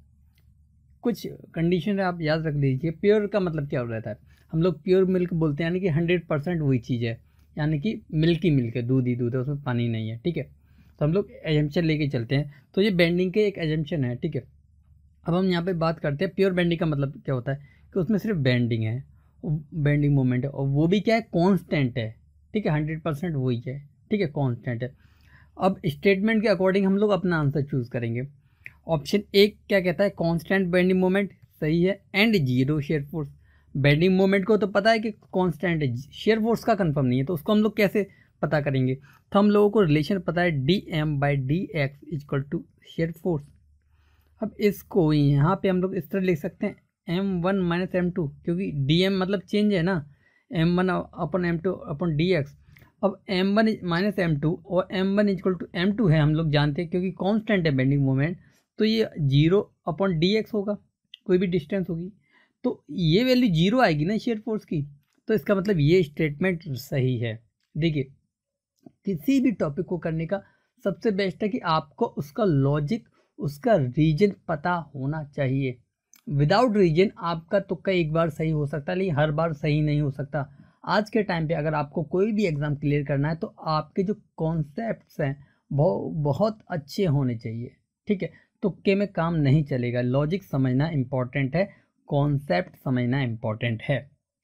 कुछ condition आप याद रख लीजिए प्योर का मतलब क्या हो रहता है हम लोग प्योर मिल्क बोलते हैं यानी कि हंड्रेड परसेंट वही चीज़ है यानी कि मिल्क ही मिल्क है दूध ही दूध है उसमें पानी नहीं है ठीक है तो हम लोग एजम्पन लेके चलते हैं तो ये बैंडिंग के एक एजम्पन है ठीक है अब हम यहाँ पे बात करते हैं प्योर बैंडिंग का मतलब क्या होता है कि उसमें सिर्फ बैंडिंग है बेंडिंग मोमेंट है और वो भी क्या है कांस्टेंट है ठीक है हंड्रेड परसेंट वही है ठीक है कांस्टेंट है अब स्टेटमेंट के अकॉर्डिंग हम लोग अपना आंसर चूज़ करेंगे ऑप्शन एक क्या कहता है कांस्टेंट बेंडिंग मोमेंट सही है and zero shear force bending moment को तो पता है कि कॉन्स्टेंट है शेयर फोर्स का कन्फर्म नहीं है तो उसको हम लोग कैसे पता करेंगे तो हम लोगों को रिलेशन पता है D M by D X equal to shear force अब इसको यहाँ पे हम लोग इस तरह लिख सकते हैं M one minus M two क्योंकि डी एम मतलब चेंज है ना M one upon M two upon D X अब M one minus M two और M one equal to M two है हम लोग जानते हैं क्योंकि कॉन्स्टेंट है बेंडिंग मोमेंट तो ये जीरो अपॉन डी एक्स होगा कोई भी डिस्टेंस होगी तो ये वैल्यू जीरो आएगी ना शेयर फोर्स की तो इसका मतलब ये स्टेटमेंट सही है देखिए किसी भी टॉपिक को करने का सबसे बेस्ट है कि आपको उसका लॉजिक उसका रीजन पता होना चाहिए विदाउट रीजन आपका तुक्का एक बार सही हो सकता है लेकिन हर बार सही नहीं हो सकता आज के टाइम पे अगर आपको कोई भी एग्ज़ाम क्लियर करना है तो आपके जो कॉन्सेप्ट हैं बहु बहुत अच्छे होने चाहिए ठीक है तुक्के में काम नहीं चलेगा लॉजिक समझना इम्पॉर्टेंट है कॉन्सेप्ट समझना इम्पॉर्टेंट है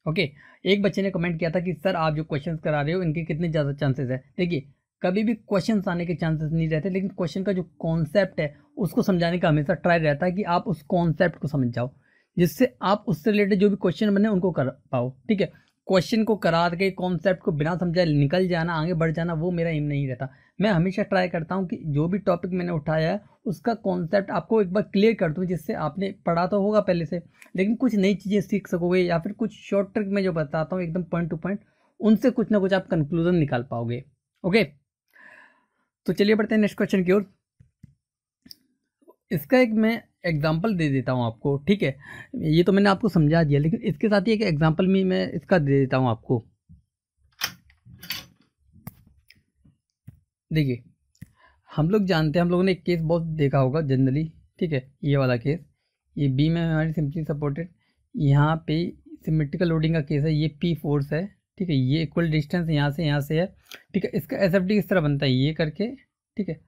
ओके एक बच्चे ने कमेंट किया था कि सर आप जो क्वेश्चन करा रहे हो इनके कितने ज़्यादा चांसेस है देखिए कभी भी क्वेश्चन आने के चांसेस नहीं रहते लेकिन क्वेश्चन का जो कॉन्सेप्ट है उसको समझाने का हमेशा ट्राई रहता है कि आप उस कॉन्सेप्ट को समझ जाओ जिससे आप उससे रिलेटेड जो भी क्वेश्चन बने उनको कर पाओ ठीक है क्वेश्चन को करा के कॉन्सेप्ट को बिना समझाए निकल जाना आगे बढ़ जाना वो मेरा एम नहीं रहता मैं हमेशा ट्राई करता हूँ कि जो भी टॉपिक मैंने उठाया है उसका कॉन्सेप्ट आपको एक बार क्लियर कर दूँ जिससे आपने पढ़ा तो होगा पहले से लेकिन कुछ नई चीज़ें सीख सकोगे या फिर कुछ शॉर्ट ट्रिक में जो बताता हूँ एकदम पॉइंट टू पॉइंट उनसे कुछ ना कुछ आप कंक्लूजन निकाल पाओगे ओके तो चलिए बढ़ते हैं नेक्स्ट क्वेश्चन की ओर इसका एक मैं एग्जाम्पल दे देता हूँ आपको ठीक है ये तो मैंने आपको समझा दिया लेकिन इसके साथ ही एक एग्जाम्पल भी मैं इसका दे देता हूँ आपको देखिए हम लोग जानते हैं हम लोगों ने एक केस बहुत देखा होगा जनरली ठीक है ये वाला केस ये बी में हमारी सिंपली सपोर्टेड यहाँ पे सिमेट्रिकल लोडिंग का केस है ये पी फोर्स है ठीक है ये इक्वल डिस्टेंस यहाँ से यहाँ से है ठीक है इसका एस एफ डी किस तरह बनता है ये करके ठीक है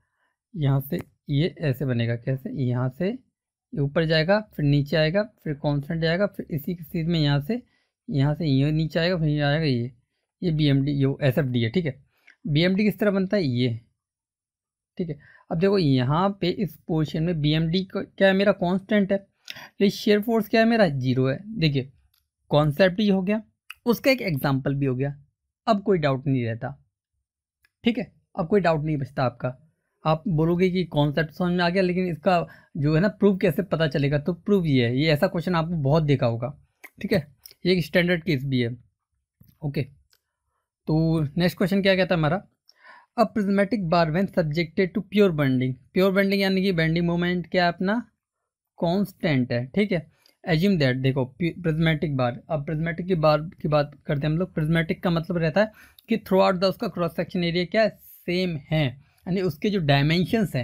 यहाँ से ये ऐसे बनेगा कैसे यहाँ से ऊपर जाएगा फिर नीचे आएगा फिर कॉन्सेंट जाएगा फिर इसी चीज़ में यहाँ से यहाँ से ये नीचे आएगा फिर आएगा ये ये बी एम डी ये एस एफ डी है ठीक है बी एम डी किस तरह बनता है ये ठीक है अब देखो यहाँ पे इस पोजिशन में बी एम डी क्या है मेरा कॉन्सटेंट है लेकिन शेयर फोर्स क्या है मेरा जीरो है देखिए कॉन्सेप्ट ये हो गया उसका एक एग्जाम्पल भी हो गया अब कोई डाउट नहीं रहता ठीक है अब कोई डाउट नहीं बचता आपका आप बोलोगे कि कॉन्सेप्ट समझ में आ गया लेकिन इसका जो है ना प्रूफ कैसे पता चलेगा तो प्रूफ ये है ये ऐसा क्वेश्चन आपको बहुत देखा होगा ठीक है ये एक स्टैंडर्ड केस भी है ओके तो नेक्स्ट क्वेश्चन क्या कहता है हमारा a prismatic bar when subjected to pure bending pure bending यानी कि बैंडिंग मोमेंट क्या है अपना कॉन्स्टेंट है ठीक है एज्यूम दैट देखो प्रिज्मेटिक बार अब प्रिज्मेटिक की बार की बात करते हैं हम लोग प्रिज्मेटिक का मतलब रहता है कि थ्रू आउट द उसका क्रॉस सेक्शन एरिया क्या है सेम है यानी उसके जो डायमेंशंस हैं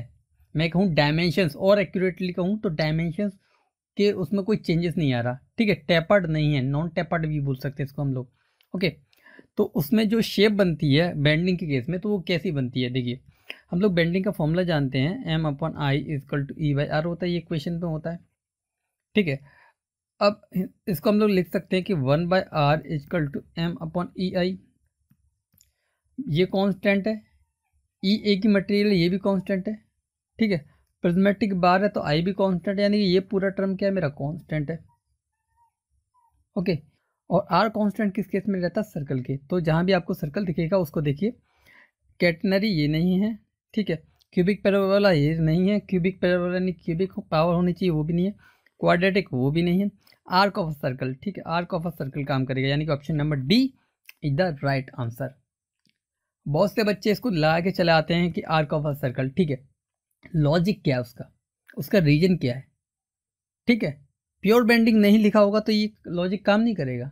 मैं कहूँ डायमेंशंस और एक्यूरेटली कहूँ तो डायमेंशंस के उसमें कोई चेंजेस नहीं आ रहा ठीक है टेपर्ड नहीं है नॉन टेपर्ड भी बोल सकते हैं इसको हम लोग ओके तो उसमें जो शेप बनती है बेंडिंग के केस में तो वो कैसी बनती है देखिए हम लोग बेंडिंग का फॉर्मूला जानते हैं M upon I equal to E by R होता है ये क्वेश्चन में होता है ठीक है अब इसको हम लोग लिख सकते हैं कि one by R equal to M upon E I ये कॉन्स्टेंट है ई e, ए की मटेरियल ये भी कांस्टेंट है ठीक है प्रिज्मेटिक बार है तो आई भी कांस्टेंट है यानी कि ये पूरा टर्म क्या है मेरा कांस्टेंट है ओके और आर कांस्टेंट किस केस में रहता है सर्कल के तो जहाँ भी आपको सर्कल दिखेगा उसको देखिए कैटनरी ये नहीं है ठीक है क्यूबिक वाला ये नहीं है क्यूबिक पैराबोला यानी क्यूबिक पावर होनी चाहिए वो भी नहीं है क्वाड्रेटिक वो भी नहीं है आर्क ऑफ सर्कल ठीक है आर्क ऑफ सर्कल काम करेगा यानी कि option number D is the right answer बहुत से बच्चे इसको लगा के चले आते हैं कि आर्क ऑफ अ सर्कल ठीक है लॉजिक क्या है उसका उसका रीजन क्या है ठीक है प्योर बेंडिंग नहीं लिखा होगा तो ये लॉजिक काम नहीं करेगा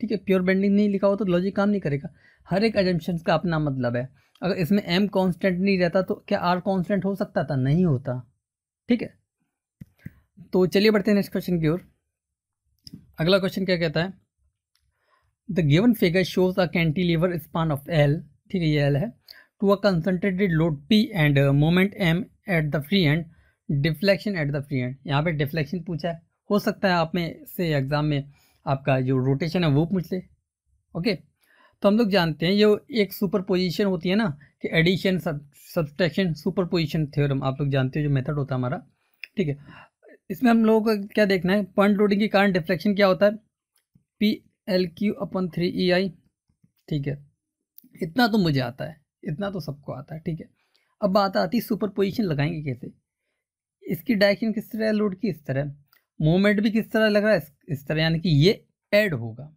ठीक है प्योर बेंडिंग नहीं लिखा हो तो लॉजिक काम नहीं करेगा हर एक एजम्पन्स का अपना मतलब है अगर इसमें एम कॉन्स्टेंट नहीं रहता तो क्या आर कॉन्स्टेंट हो सकता था नहीं होता ठीक है तो चलिए बढ़ते हैं नेक्स्ट क्वेश्चन की ओर अगला क्वेश्चन क्या कहता है the given figure shows a cantilever span of L ठीक है ये एल है to a concentrated load P and moment M at the free end deflection at the free end यहाँ पे डिफ्लेक्शन पूछा है हो सकता है आप में से एग्ज़ाम में आपका जो रोटेशन है वो पूछ ले ओके तो हम लोग जानते हैं जो एक सुपर पोजिशन होती है ना कि addition subtraction superposition theorem आप लोग जानते हो जो मेथड होता है हमारा ठीक है इसमें हम लोगों को क्या देखना है पॉइंट लोडिंग के कारण डिफ्लेक्शन क्या होता है P L cube upon three E I ठीक है इतना तो मुझे आता है इतना तो सबको आता है ठीक है अब बात आती है सुपर पोजिशन लगाएंगे कैसे इसकी डायरेक्शन किस तरह है लोड की इस तरह मोमेंट भी किस तरह लग रहा है इस तरह यानी कि ये ऐड होगा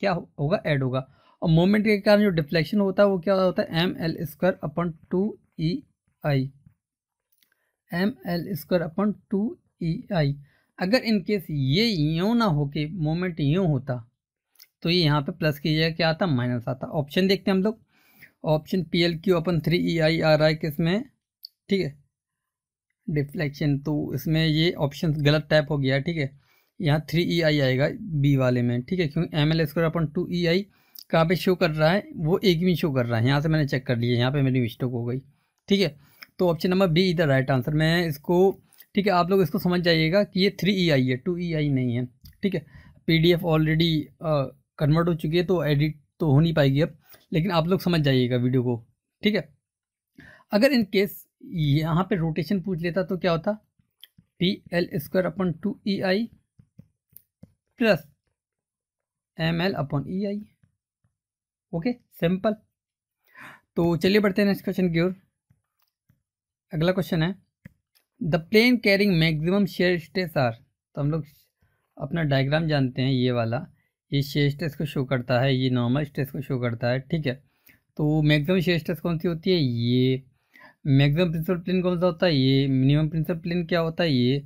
क्या होगा ऐड होगा और मोमेंट के कारण जो डिफ्लेक्शन होता है वो क्या होता है M L square upon two E I M L square upon two E I अगर इनकेस ये यूँ ना हो के मोमेंट यूँ होता तो ये यहाँ पे प्लस की जगह क्या आता माइनस आता ऑप्शन देखते हैं हम लोग option P L cube upon three E I R I किस में ठीक है डिफ्लेक्शन तो इसमें ये ऑप्शन गलत टाइप हो गया ठीक है यहाँ थ्री ई आई आएगा बी वाले में ठीक है क्योंकि M L square upon two E I कहाँ पर शो कर रहा है वो एक भी शो कर रहा है यहाँ से मैंने चेक कर लिया यहाँ पर मेरी मिस्टेक हो गई ठीक है तो ऑप्शन नंबर बी इधर राइट आंसर मैं इसको ठीक है आप लोग इसको समझ जाइएगा कि ये थ्री ई आई है टू ई आई नहीं है ठीक है P D F already convert हो चुकी है तो एडिट तो हो नहीं पाएगी अब लेकिन आप लोग समझ जाइएगा वीडियो को ठीक है अगर इन केस यहाँ पे रोटेशन पूछ लेता तो क्या होता P L square upon two E I plus M L upon E I okay simple तो चलिए बढ़ते हैं नेक्स्ट क्वेश्चन की ओर अगला क्वेश्चन है the plane carrying maximum shear stress are तो हम लोग अपना डायग्राम जानते हैं ये वाला ये शेयर स्ट्रेस को शो करता है ये नॉर्मल स्ट्रेस को शो करता है ठीक है तो मैक्सिमम शेयर स्ट्रेस कौन सी होती है ये मैक्सिमम प्रिंसिपल प्लेन कौन सा होता है ये मिनिमम प्रिंसिपल प्लेन क्या होता है ये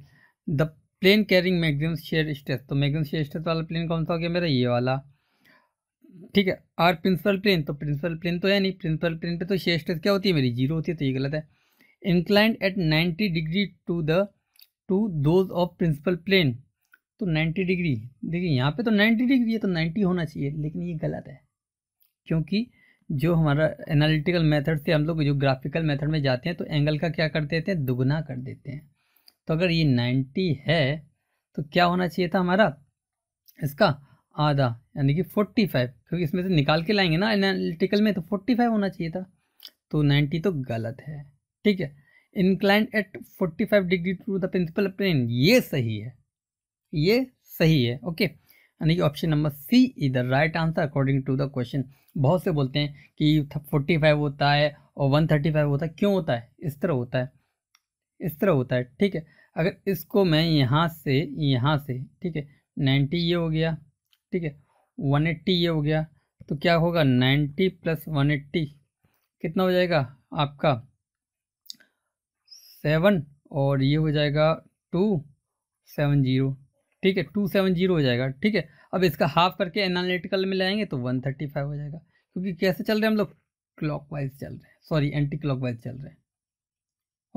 the plane carrying maximum shear stress तो मैक्सिमम शेयर स्ट्रेस वाला प्लेन कौन सा हो गया मेरा ये वाला ठीक है आर प्रिंसिपल प्लेन तो प्रिंसिपल प्लेन तो है नहीं प्रिंसिपल प्लेन पर तो शेयर स्ट्रेस क्या होती है मेरी जीरो होती है तो ये गलत है inclined at ninety degree to the to those of principal plane तो 90 डिग्री देखिए यहाँ पे तो 90 डिग्री है तो 90 होना चाहिए लेकिन ये गलत है क्योंकि जो हमारा एनालिटिकल मेथड से हम लोग जो ग्राफिकल मेथड में जाते हैं तो एंगल का क्या कर देते हैं दुगना कर देते हैं तो अगर ये 90 है तो क्या होना चाहिए था हमारा इसका आधा यानी कि 45 क्योंकि इसमें से निकाल के लाएंगे ना एनालिटिकल में तो फाइव होना चाहिए था तो नाइन्टी तो गलत है ठीक है inclined at five degree to the principal plane ये सही है ये सही है ओके यानी कि option number C is the right answer according to the question बहुत से बोलते हैं कि फोर्टी फाइव होता है और वन थर्टी फाइव होता है क्यों होता है इस तरह होता है इस तरह होता है ठीक है अगर इसको मैं यहाँ से यहाँ से ठीक है नाइन्टी ये हो गया ठीक है वन एट्टी ये हो गया तो क्या होगा नाइन्टी प्लस वन एट्टी कितना हो जाएगा आपका सेवन और ये हो जाएगा टू सेवन ज़ीरो ठीक है टू सेवन जीरो हो जाएगा ठीक है अब इसका हाफ करके एनालिटिकल में लाएंगे तो वन थर्टी फाइव हो जाएगा क्योंकि कैसे चल रहे हैं हम लोग वाइज चल रहे हैं सॉरी एंटी वाइज चल रहे हैं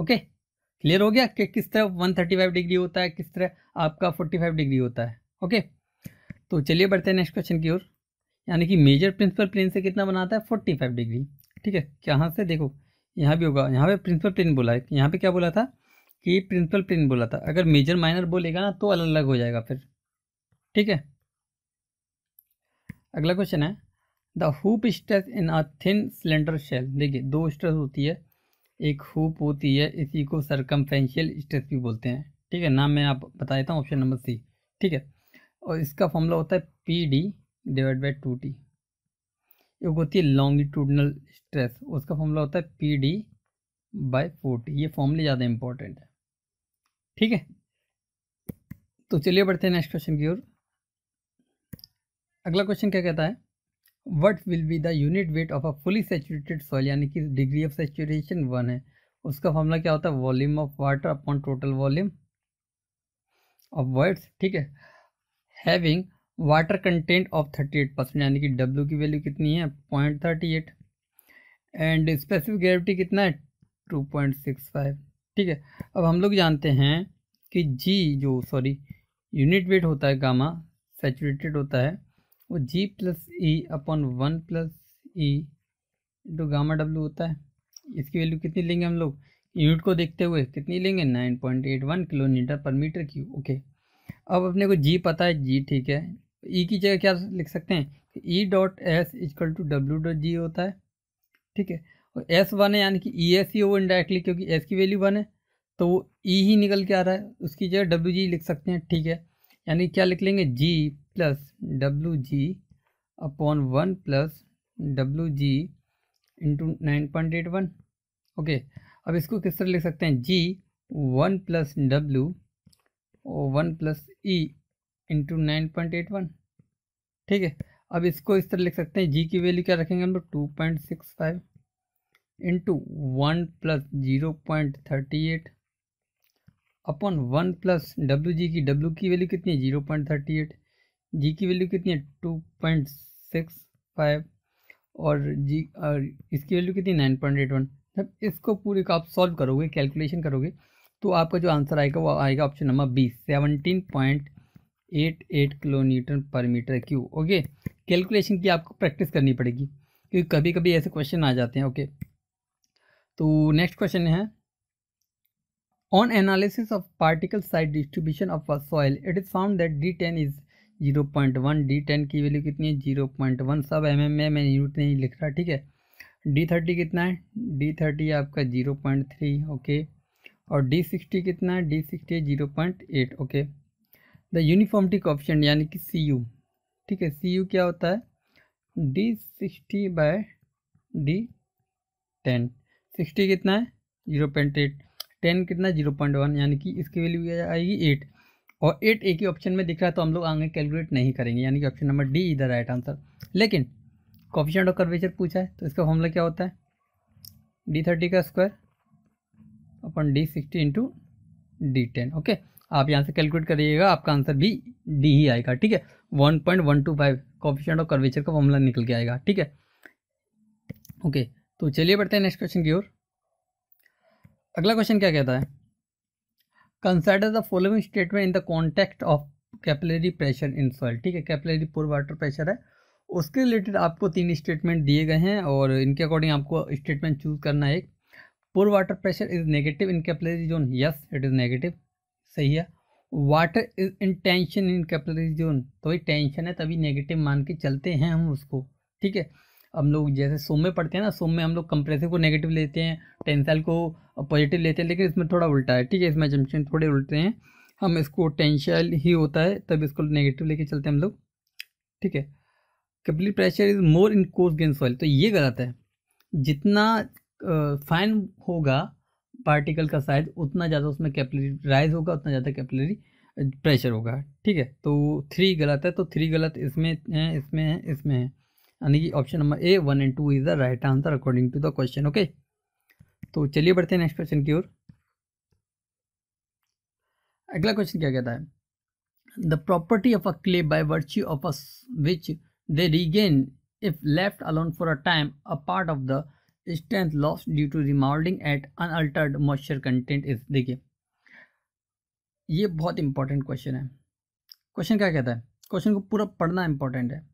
ओके क्लियर हो गया कि किस तरह वन थर्टी फाइव डिग्री होता है किस तरह आपका फोर्टी फाइव डिग्री होता है ओके तो चलिए बढ़ते हैं नेक्स्ट क्वेश्चन की ओर यानी कि मेजर प्रिंसिपल प्लेन से कितना बनाता है फोर्टी फाइव डिग्री ठीक है यहाँ से देखो यहाँ भी होगा यहाँ पे प्रिंसिपल प्लेन बोला है यहाँ पे क्या बोला था कि प्रिंसिपल प्रिन बोला था अगर मेजर माइनर बोलेगा ना तो अलग अलग हो जाएगा फिर ठीक है अगला क्वेश्चन है the hoop stress in a thin cylinder shell देखिए दो स्ट्रेस होती है एक हुप होती है इसी को सरकमफेंशियल स्ट्रेस भी बोलते हैं ठीक है नाम मैं आप बता देता हूँ ऑप्शन नंबर सी ठीक है और इसका फॉर्मूला होता है P D divide by two T एक होती है लॉन्गिट्यूडनल स्ट्रेस उसका फॉर्मूला होता है पी डी बाय फोर्टी ये फॉर्मले ज़्यादा इम्पोर्टेंट है ठीक है तो चलिए बढ़ते हैं नेक्स्ट क्वेश्चन की ओर अगला क्वेश्चन क्या कहता है what will be the unit weight of a fully saturated soil यानी कि डिग्री ऑफ सेचुरेशन वन है उसका फॉर्मूला क्या होता है volume of water upon total volume of voids ठीक है having water content of thirty eight percent यानी कि डब्ल्यू की वैल्यू कितनी है point thirty eight and specific gravity कितना है टू पॉइंट सिक्स फाइव ठीक है अब हम लोग जानते हैं कि जी जो सॉरी यूनिट वेट होता है गामा सेचुरेटेड होता है वो G plus E upon one plus E into gamma W होता है इसकी वैल्यू कितनी लेंगे हम लोग यूनिट को देखते हुए कितनी लेंगे nine point eight one kilometre per metre की ओके अब अपने को जी पता है जी ठीक है ई e की जगह क्या लिख सकते हैं E dot S equal to W dot G होता है ठीक है एस वन है यानी कि ई एस ही होगा इंडायरेक्टली क्योंकि एस की वैल्यू वन है तो वो ई e ही निकल के आ रहा है उसकी जगह डब्ल्यू जी लिख सकते हैं ठीक है यानी क्या लिख लेंगे G plus W G upon one plus W G into nine point eight one okay अब इसको किस तरह लिख सकते हैं G one plus W one plus E into nine point eight one ठीक है अब इसको इस तरह लिख सकते हैं जी की वैल्यू क्या रखेंगे हम लोग two point six five into one plus zero point thirty eight upon one plus W G की डब्ल्यू की वैल्यू कितनी है zero point thirty eight G की वैल्यू कितनी है टू पॉइंट सिक्स फाइव और जी और इसकी वैल्यू कितनी नाइन पॉइंट एट वन जब इसको पूरे का आप सॉल्व करोगे कैलकुलेशन करोगे तो आपका जो आंसर आएगा वो आएगा option number B seventeen point eight eight kilo newton per metre cube okay calculation की आपको प्रैक्टिस करनी पड़ेगी क्योंकि कभी कभी ऐसे क्वेश्चन आ जाते हैं ओके okay? तो नेक्स्ट क्वेश्चन है on analysis of particle size distribution of a soil it is found that D ten is zero point one D ten की वैल्यू कितनी है जीरो पॉइंट वन सब एम एम में मैं unit नहीं लिख रहा ठीक है डी थर्टी कितना है डी थर्टी आपका जीरो पॉइंट थ्री ओके और डी सिक्सटी कितना है D sixty zero point eight okay the uniformity option यानी कि सी यू ठीक है सी यू क्या होता है D sixty by D ten sixty कितना है जीरो पॉइंट एट टेन कितना जीरो पॉइंट वन यानी कि इसकी वैल्यू आएगी एट और एट ए की ऑप्शन में दिख रहा है तो हम लोग आगे कैलकुलेट नहीं करेंगे यानी कि ऑप्शन नंबर डी इधर राइट आंसर लेकिन कॉफिशेंट ऑफ कर्वेचर पूछा है तो इसका फॉर्मला क्या होता है डी थर्टी का square upon D sixty into D ten okay आप यहाँ से कैलकुलेट करिएगा आपका आंसर भी डी ही आएगा ठीक है one point one two five coefficient of curvature का फॉर्मला निकल के आएगा ठीक है ओके तो चलिए बढ़ते हैं नेक्स्ट क्वेश्चन की ओर अगला क्वेश्चन क्या कहता है consider the following statement in the context of capillary pressure in soil ठीक है कैपलरी पोर वाटर प्रेशर है उसके रिलेटेड आपको तीन स्टेटमेंट दिए गए हैं और इनके अकॉर्डिंग आपको स्टेटमेंट चूज करना है एक pore water pressure is negative in capillary zone yes it is negative सही है water is in tension in capillary zone तो भाई टेंशन है तभी नेगेटिव मान के चलते हैं हम उसको ठीक है हम लोग जैसे सोम में पढ़ते हैं ना सोम में हम लोग कंप्रेसिव को नेगेटिव लेते हैं टेंसाइल को पॉजिटिव लेते हैं लेकिन इसमें थोड़ा उल्टा है ठीक है इसमें जम्पन थोड़े उल्टे हैं हम इसको टेंशल ही होता है तब इसको नेगेटिव लेके चलते हैं हम लोग ठीक है capillary pressure is more in coarse grain soil तो ये गलत है जितना फाइन होगा पार्टिकल का साइज उतना ज़्यादा उसमें कैपलरी राइज होगा उतना ज़्यादा कैपलरी प्रेशर होगा ठीक है तो थ्री गलत है तो थ्री गलत इसमें है इसमें है इसमें है यानी कि option number A one and two is the right answer according to the question okay तो चलिए बढ़ते हैं नेक्स्ट क्वेश्चन की ओर अगला क्वेश्चन क्या कहता है the property of a clay by virtue of a which they regain if left alone for a time a part of the strength loss due to remoulding at unaltered moisture content is देखिए ये बहुत important question है question क्या कहता है question को पूरा पढ़ना इंपॉर्टेंट है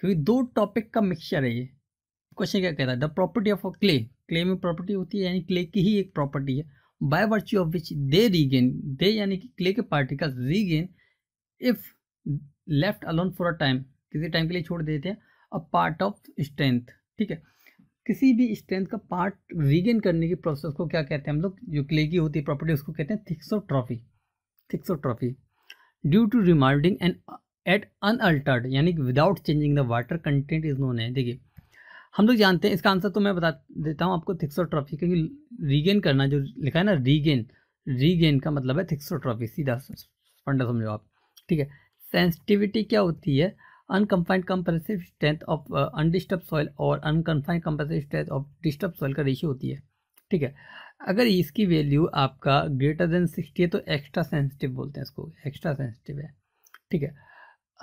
क्योंकि दो टॉपिक का मिक्सचर है ये क्वेश्चन क्या कहता है the property of a clay clay में प्रॉपर्टी होती है यानी क्ले की ही एक प्रॉपर्टी है by virtue of which they regain they यानी कि क्ले के particles regain if left alone for a time किसी टाइम के लिए छोड़ देते हैं अ पार्ट ऑफ स्ट्रेंथ ठीक है किसी भी स्ट्रेंथ का पार्ट रीगेन करने की प्रोसेस को क्या कहते हैं हम लोग जो क्ले की होती है प्रॉपर्टी उसको कहते हैं thixotropy thixotropy due to remoulding and at unaltered यानी कि without changing the water content is known है देखिए हम लोग जानते हैं इसका आंसर तो मैं बता देता हूँ आपको थिक्सोट्रॉफी क्योंकि रीगेन करना जो लिखा है ना रीगेन रीगेन का मतलब है थिक्सोट्रॉफी सीधा फंडा समझो आप ठीक है सेंसिटिविटी क्या होती है unconfined compressive strength of undisturbed soil और unconfined compressive strength of disturb soil का रेशियो होती है ठीक है अगर इसकी वैल्यू आपका ग्रेटर देन सिक्सटी है तो एक्स्ट्रा सेंसिटिव बोलते हैं इसको एक्स्ट्रा सेंसिटिव है ठीक है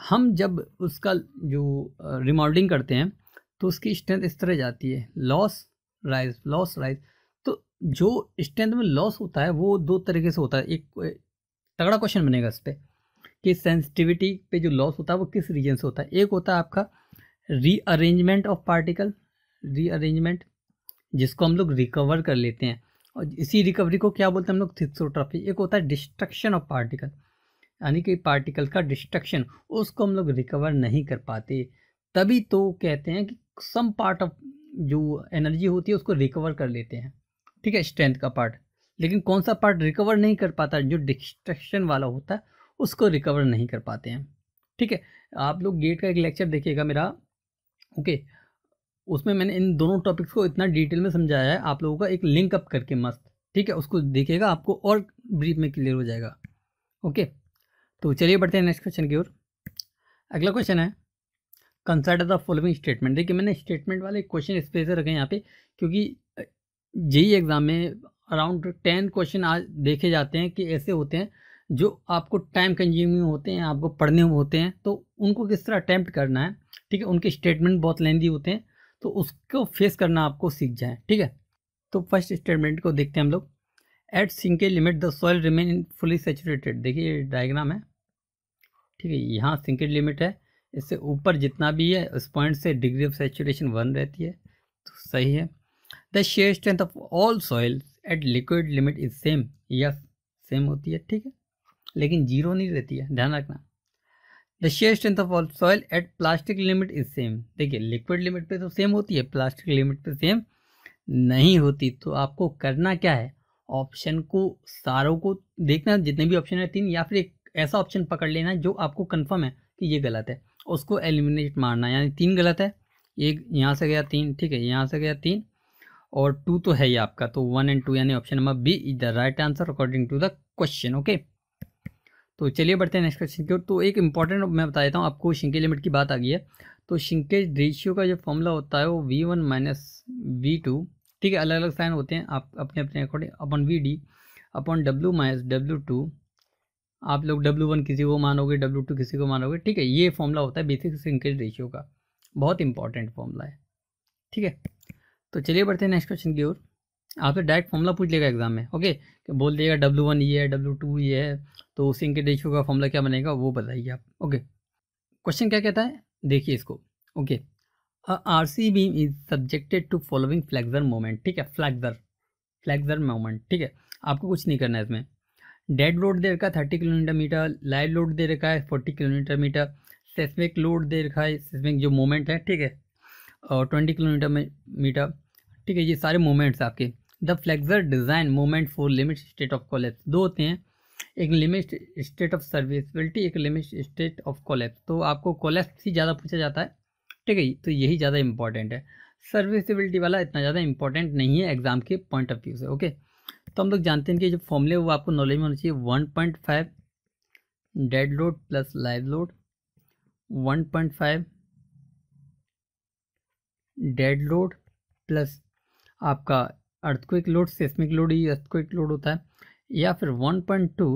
हम जब उसका जो रिमॉडलिंग करते हैं तो उसकी स्ट्रेंथ इस तरह जाती है लॉस राइज लॉस राइज तो जो स्ट्रेंथ में लॉस होता है वो दो तरीके से होता है एक तगड़ा क्वेश्चन बनेगा इस पर कि सेंसिटिविटी पे जो लॉस होता है वो किस रीजन से होता है एक होता है आपका रीअरेंजमेंट ऑफ पार्टिकल रीअरेंजमेंट जिसको हम लोग रिकवर कर लेते हैं और इसी रिकवरी को क्या बोलते हैं हम लोग थिक्सोट्रॉफी एक होता है डिस्ट्रक्शन ऑफ पार्टिकल यानी कि पार्टिकल का डिस्ट्रक्शन उसको हम लोग रिकवर नहीं कर पाते तभी तो कहते हैं कि सम पार्ट ऑफ जो एनर्जी होती है उसको रिकवर कर लेते हैं ठीक है स्ट्रेंथ का पार्ट लेकिन कौन सा पार्ट रिकवर नहीं कर पाता जो डिस्ट्रक्शन वाला होता है उसको रिकवर नहीं कर पाते हैं ठीक है आप लोग गेट का एक लेक्चर देखिएगा मेरा ओके उसमें मैंने इन दोनों टॉपिक्स को इतना डिटेल में समझाया है आप लोगों का एक लिंक अप करके मस्त ठीक है उसको देखिएगा आपको और ब्रीफ में क्लियर हो जाएगा ओके तो चलिए बढ़ते हैं नेक्स्ट क्वेश्चन की ओर अगला क्वेश्चन है कंसर्ट द फॉलोइंग स्टेटमेंट देखिए मैंने स्टेटमेंट वाले क्वेश्चन इस तरह रखे यहाँ पे क्योंकि जेई एग्ज़ाम में अराउंड टेन क्वेश्चन आज देखे जाते हैं कि ऐसे होते हैं जो आपको टाइम कंज्यूमिंग होते हैं आपको पढ़ने होते हैं तो उनको किस तरह अटैम्प्ट करना है ठीक है उनके स्टेटमेंट बहुत लेंदी होते हैं तो उसको फेस करना आपको सीख जाए ठीक है तो फर्स्ट स्टेटमेंट को देखते हैं हम लोग at shrinkage limit the soil remain fully saturated देखिए डायग्राम है ठीक है यहाँ सिंकेट लिमिट है इससे ऊपर जितना भी है उस पॉइंट से डिग्री ऑफ सेचुरेशन वन रहती है तो सही है the shear strength of all soil at liquid limit is same yes same होती है ठीक है लेकिन जीरो नहीं रहती है ध्यान रखना the shear strength of all soil at plastic limit is same देखिए लिक्विड लिमिट पे तो सेम होती है प्लास्टिक लिमिट पे सेम नहीं होती तो आपको करना क्या है ऑप्शन को सारों को देखना जितने भी ऑप्शन है तीन या फिर एक ऐसा ऑप्शन पकड़ लेना है जो आपको कन्फर्म है कि ये गलत है उसको एलिमिनेट मारना यानी तीन गलत है एक यहाँ से गया तीन ठीक है यहाँ से गया तीन और टू तो है ही आपका तो वन एंड टू यानी option number B is the right answer according to the question okay तो चलिए बढ़ते हैं नेक्स्ट क्वेश्चन की ओर तो एक इंपॉर्टेंट मैं बता देता हूँ आपको शिंके लिमिट की बात आ गई है तो शिंकेज रेशियो का जो फॉर्मूला होता है वो V one minus V two ठीक है अलग अलग साइन होते हैं आप अपने अपने अकॉर्डिंग अपन V D upon W minus W two आप लोग डब्ल्यू वन किसी को मानोगे डब्ल्यू टू किसी को मानोगे ठीक है ये फॉर्मूला होता है बेसिक सिंकेज रेशियो का बहुत इंपॉर्टेंट फॉर्मूला है ठीक है तो चलिए बढ़ते हैं नेक्स्ट क्वेश्चन की ओर आपसे डायरेक्ट फॉर्मूला पूछ लेगा एग्जाम में ओके कि बोल देगा डब्ल्यू वन ये है डब्ल्यू टू ये है तो सिंकेज रेशियो का फॉर्मूला क्या बनेगा वो बताइए आप ओके क्वेश्चन क्या कहता है देखिए इसको okay R C beam is subjected to following flexure moment ठीक है फ्लैक्जर फ्लैक्जर मोमेंट ठीक है आपको कुछ नहीं करना है इसमें डेड लोड दे रखा है thirty kilometre metre live load दे रखा है forty kilometre metre seismic load दे रखा है सेस्मिक जो मोमेंट है ठीक है और ट्वेंटी किलोमीटर मीटर ठीक है ये सारे मोमेंट्स आपके the flexure design moment for limit state of collapse दो होते हैं एक लिमिट स्टेट ऑफ सर्विसबिलिटी एक लिमिट स्टेट ऑफ कॉलेप्स तो आपको कॉलेप्स ही ज़्यादा पूछा जाता है ठीक है तो यही ज़्यादा इंपॉर्टेंट है सर्विसबिलिटी वाला इतना ज़्यादा इंपॉर्टेंट नहीं है एग्ज़ाम के पॉइंट ऑफ व्यू से ओके तो हम लोग जानते हैं कि जो फॉर्मूले वो आपको नॉलेज में होना चाहिए one point five dead load plus live load one point five dead load plus आपका अर्थक्विक लोड सेस्मिक लोड ही अर्थक्विक लोड होता है या फिर one point two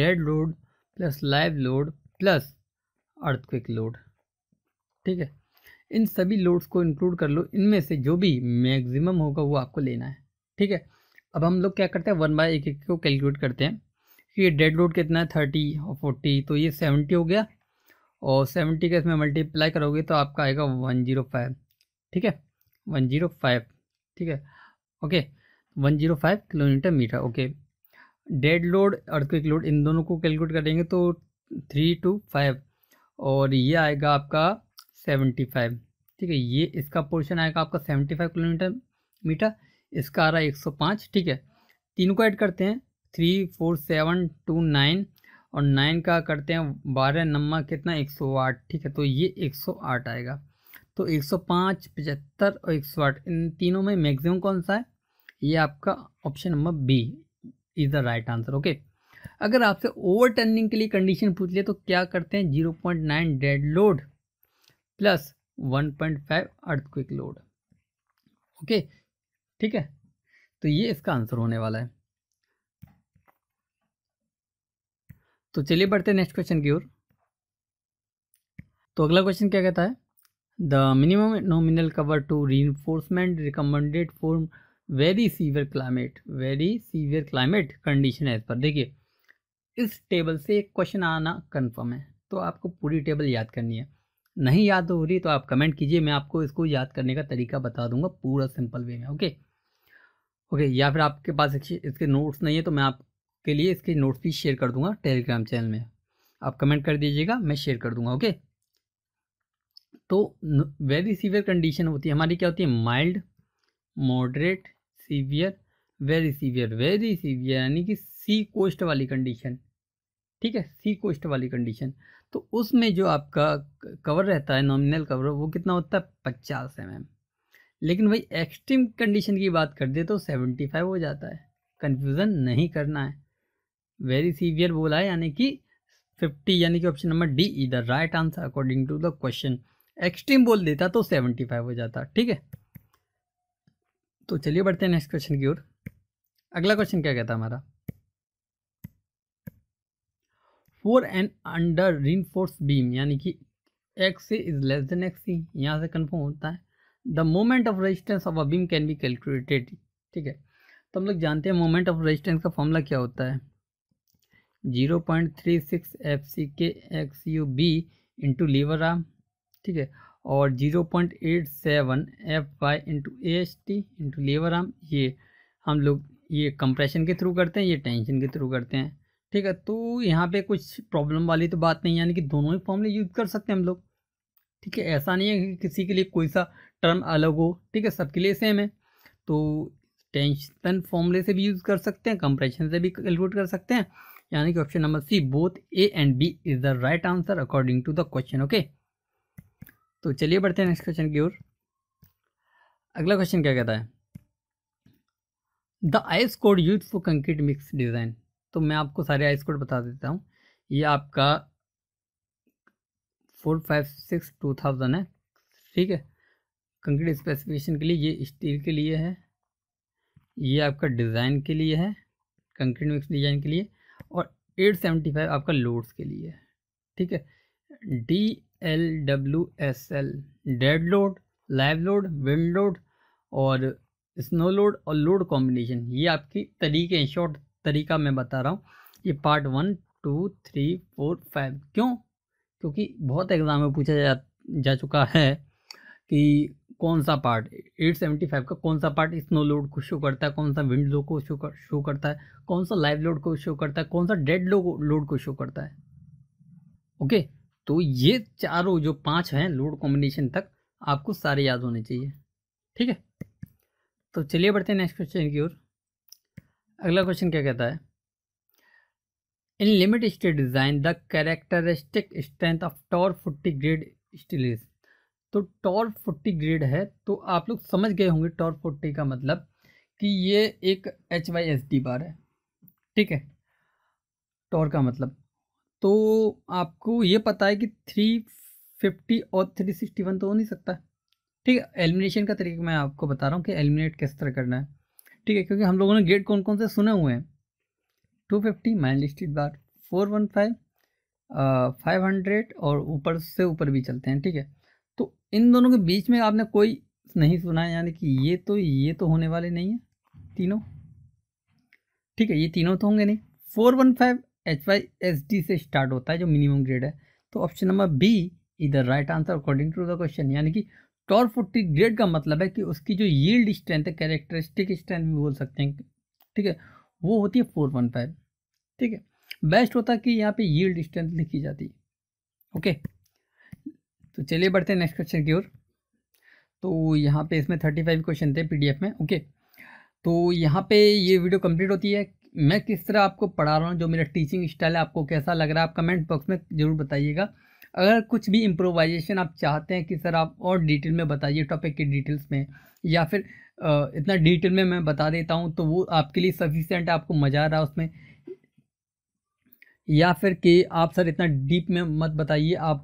dead load plus live load plus earthquake load ठीक है इन सभी loads को इंक्लूड कर लो इनमें से जो भी मैक्सिमम होगा वो आपको लेना है ठीक है अब हम लोग क्या करते हैं वन बाय एक एक को कैलकुलेट करते हैं कि डेड लोड कितना है थर्टी और फोर्टी तो ये सेवेंटी हो गया और सेवेंटी का इसमें मल्टीप्लाई करोगे तो आपका आएगा वन जीरो फाइव ठीक है वन जीरो फाइव ठीक है okay one zero five kilometre metre okay dead load quick load इन दोनों को कैलकुलेट करेंगे तो थ्री टू फाइव और ये आएगा आपका सेवेंटी फाइव ठीक है ये इसका पोर्शन आएगा आपका सेवेंटी फाइव किलोमीटर मीटर इसका आ रहा है एक सौ पाँच ठीक है तीनों को ऐड करते हैं three four seven two nine और नाइन का करते हैं बारह नंबर कितना एक सौ आठ ठीक है तो ये एक सौ आठ आएगा तो एक सौ पाँच पचहत्तर और एक सौ आठ इन तीनों में मैक्सिमम कौन सा है ये आपका option number B is the right answer okay अगर आपसे ओवर टर्निंग के लिए कंडीशन पूछ लिया तो क्या करते हैं zero point nine dead load plus one point five earthquake load okay ठीक है तो ये इसका आंसर होने वाला है तो चलिए बढ़ते नेक्स्ट क्वेश्चन की ओर तो अगला क्वेश्चन क्या कहता है the minimum nominal cover to reinforcement recommended for very severe climate very severe climate condition है इस पर देखिए इस टेबल से एक क्वेश्चन आना कन्फर्म है तो आपको पूरी टेबल याद करनी है नहीं याद हो रही तो आप कमेंट कीजिए मैं आपको इसको याद करने का तरीका बता दूंगा पूरा सिंपल वे में ओके ओके या फिर आपके पास इसके नोट्स नहीं है तो मैं आपके लिए इसके नोट्स भी शेयर कर दूंगा टेलीग्राम चैनल में आप कमेंट कर दीजिएगा मैं शेयर कर दूंगा ओके तो वेरी सीवियर कंडीशन होती है हमारी क्या होती है mild moderate severe very severe very severe यानी कि सी कोस्ट वाली कंडीशन ठीक है सी कोस्ट वाली कंडीशन तो उसमें जो आपका कवर रहता है नॉमिनल कवर वो कितना होता है पचास एम एम लेकिन भाई एक्सट्रीम कंडीशन की बात कर दे तो सेवेंटी फाइव हो जाता है कंफ्यूजन नहीं करना है वेरी सीवियर बोला है यानी कि फिफ्टी यानी कि option number D is the right answer according to the question extreme बोल देता तो सेवेंटी फाइव हो जाता ठीक है तो चलिए बढ़ते हैं नेक्स्ट क्वेश्चन की ओर अगला क्वेश्चन क्या कहता हमारा for and under reinforced beam यानी कि X is less than X C यहाँ से कन्फर्म होता है the moment of resistance of a beam can be calculated ठीक है तो हम लोग जानते हैं मोमेंट ऑफ रजिस्टेंस का फॉर्मूला क्या होता है zero point three six F C K X U B into lever arm ठीक है और zero point eight seven F Y into ए H T into lever arm ये हम लोग ये कंप्रेशन के थ्रू करते हैं ये टेंशन के थ्रू करते हैं ठीक है तो यहाँ पे कुछ प्रॉब्लम वाली तो बात नहीं यानी कि दोनों ही फॉर्मूले यूज कर सकते हैं हम लोग ठीक है ऐसा नहीं है कि किसी के लिए कोई सा टर्म अलग हो ठीक है सबके लिए सेम है तो टेंशन फॉर्मूले से भी यूज़ कर सकते हैं कंप्रेशन से भी कैलकुलेट कर सकते हैं यानी कि option number C both A and B is the right answer according to the question okay तो चलिए बढ़ते हैं नेक्स्ट क्वेश्चन की ओर अगला क्वेश्चन क्या कहता है the IS code use for concrete mix design तो मैं आपको सारे आइस कोड बता देता हूँ ये आपका four five six two thousand है ठीक है कंक्रीट स्पेसिफिकेशन के लिए ये स्टील के लिए है ये आपका डिज़ाइन के लिए है कंक्रीट मिक्स डिज़ाइन के लिए और एट सेवेंटी फाइव आपका लोड्स के लिए है ठीक है D L W S L dead load live load wind load और स्नो लोड और लोड कॉम्बिनेशन ये आपकी तरीके हैं शॉर्ट तरीका मैं बता रहा हूँ ये part one two three four five क्यों क्योंकि बहुत एग्ज़ाम में पूछा जा जा चुका है कि कौन सा पार्ट 875 का कौन सा पार्ट स्नो लोड को शो करता है कौन सा विंड लोड को शो कर शो करता है कौन सा लाइव लोड को शो करता है कौन सा डेड लो लोड को शो करता है ओके तो ये चारों जो पांच हैं लोड कॉम्बिनेशन तक आपको सारे याद होने चाहिए ठीक है तो चलिए बढ़ते हैं नेक्स्ट क्वेश्चन की ओर अगला क्वेश्चन क्या कहता है in limit state design the characteristic strength of tor 40 grade steel तो टॉर फोर्टी ग्रेड है तो आप लोग समझ गए होंगे टॉर फोर्टी का मतलब कि ये एक H Y S D bar है ठीक है टॉर का मतलब तो आपको ये पता है कि थ्री फिफ्टी और थ्री सिक्सटी वन तो हो नहीं सकता ठीक है एलिमिनेशन का तरीका मैं आपको बता रहा हूँ कि एलिमिनेट किस तरह करना है ठीक है क्योंकि हम लोगों ने ग्रेड कौन कौन से सुने हुए हैं two fifty mine listed bar four one five five hundred और ऊपर से ऊपर भी चलते हैं ठीक है तो इन दोनों के बीच में आपने कोई नहीं सुना है यानी कि ये तो ये तो होने वाले नहीं है तीनों ठीक है ये तीनों तो होंगे नहीं four one five H Y S D से स्टार्ट होता है जो मिनिमम ग्रेड है तो ऑप्शन नंबर बी इधर the right answer according to the question यानी कि टॉर फोर्टी ग्रेड का मतलब है कि उसकी जो यील्ड स्ट्रेंथ है कैरेक्टरिस्टिक स्ट्रेंथ भी बोल सकते हैं ठीक है वो होती है फोर वन फाइव ठीक है बेस्ट होता कि यहाँ पे यील्ड स्ट्रेंथ लिखी जाती ओके तो चलिए बढ़ते हैं नेक्स्ट क्वेश्चन की ओर तो यहाँ पे इसमें थर्टी फाइव क्वेश्चन थे पीडीएफ में ओके तो यहाँ पे ये वीडियो कंप्लीट होती है मैं किस तरह आपको पढ़ा रहा हूँ जो मेरा टीचिंग स्टाइल है आपको कैसा लग रहा है आप कमेंट बॉक्स में ज़रूर बताइएगा अगर कुछ भी इम्प्रोवाइजेशन आप चाहते हैं कि सर आप और डिटेल में बताइए टॉपिक के डिटेल्स में या फिर इतना डिटेल में मैं बता देता हूँ तो वो आपके लिए सफिशेंट आपको मज़ा आ रहा है उसमें या फिर कि आप सर इतना डीप में मत बताइए आप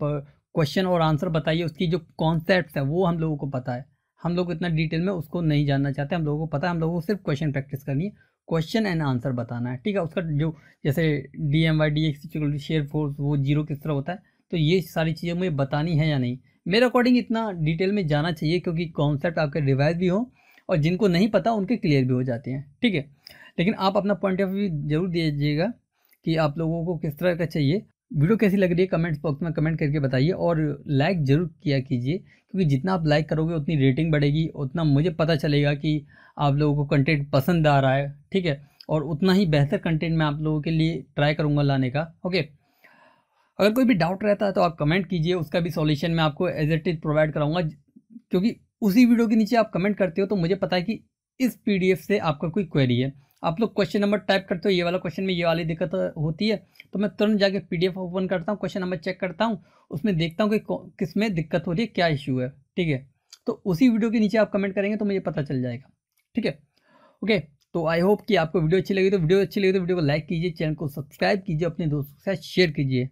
क्वेश्चन और आंसर बताइए उसकी जो कॉन्सेप्ट है वो हम लोगों को पता है हम लोग इतना डिटेल में उसको नहीं जानना चाहते हम लोगों को पता है हम लोगों को सिर्फ क्वेश्चन प्रैक्टिस करनी है क्वेश्चन एंड आंसर बताना है ठीक है उसका जो जैसे D M Y D X shear force वो जीरो किस तरह होता है तो ये सारी चीज़ें मुझे बतानी है या नहीं मेरे अकॉर्डिंग इतना डिटेल में जाना चाहिए क्योंकि कॉन्सेप्ट आपके रिवाइज भी हो और जिनको नहीं पता उनके क्लियर भी हो जाते हैं ठीक है लेकिन आप अपना पॉइंट ऑफ व्यू जरूर दीजिएगा कि आप लोगों को किस तरह का चाहिए वीडियो कैसी लग रही है कमेंट्स बॉक्स में कमेंट करके बताइए और लाइक ज़रूर किया कीजिए क्योंकि जितना आप लाइक करोगे उतनी रेटिंग बढ़ेगी उतना मुझे पता चलेगा कि आप लोगों को कंटेंट पसंद आ रहा है ठीक है और उतना ही बेहतर कंटेंट मैं आप लोगों के लिए ट्राई करूँगा लाने का ओके अगर कोई भी डाउट रहता है तो आप कमेंट कीजिए उसका भी सॉल्यूशन मैं आपको एज एट इज प्रोवाइड कराऊंगा क्योंकि उसी वीडियो के नीचे आप कमेंट करते हो तो मुझे पता है कि इस पीडीएफ से आपका कोई क्वेरी है आप लोग क्वेश्चन नंबर टाइप करते हो ये वाला क्वेश्चन में ये वाली दिक्कत होती है तो मैं तुरंत जाके पीडीएफ ओपन करता हूँ क्वेश्चन नंबर चेक करता हूँ उसमें देखता हूँ कि किस में दिक्कत हो रही है क्या इश्यू है ठीक है तो उसी वीडियो के नीचे आप कमेंट करेंगे तो मुझे पता चल जाएगा ठीक है ओके तो आई होप कि आपको वीडियो अच्छी लगी तो वीडियो अच्छी लगी तो वीडियो को लाइक कीजिए चैनल को सब्सक्राइब कीजिए अपने दोस्तों के साथ शेयर कीजिए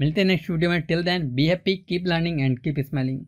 मिलते हैं नेक्स्ट वीडियो में till then be happy keep learning and keep smiling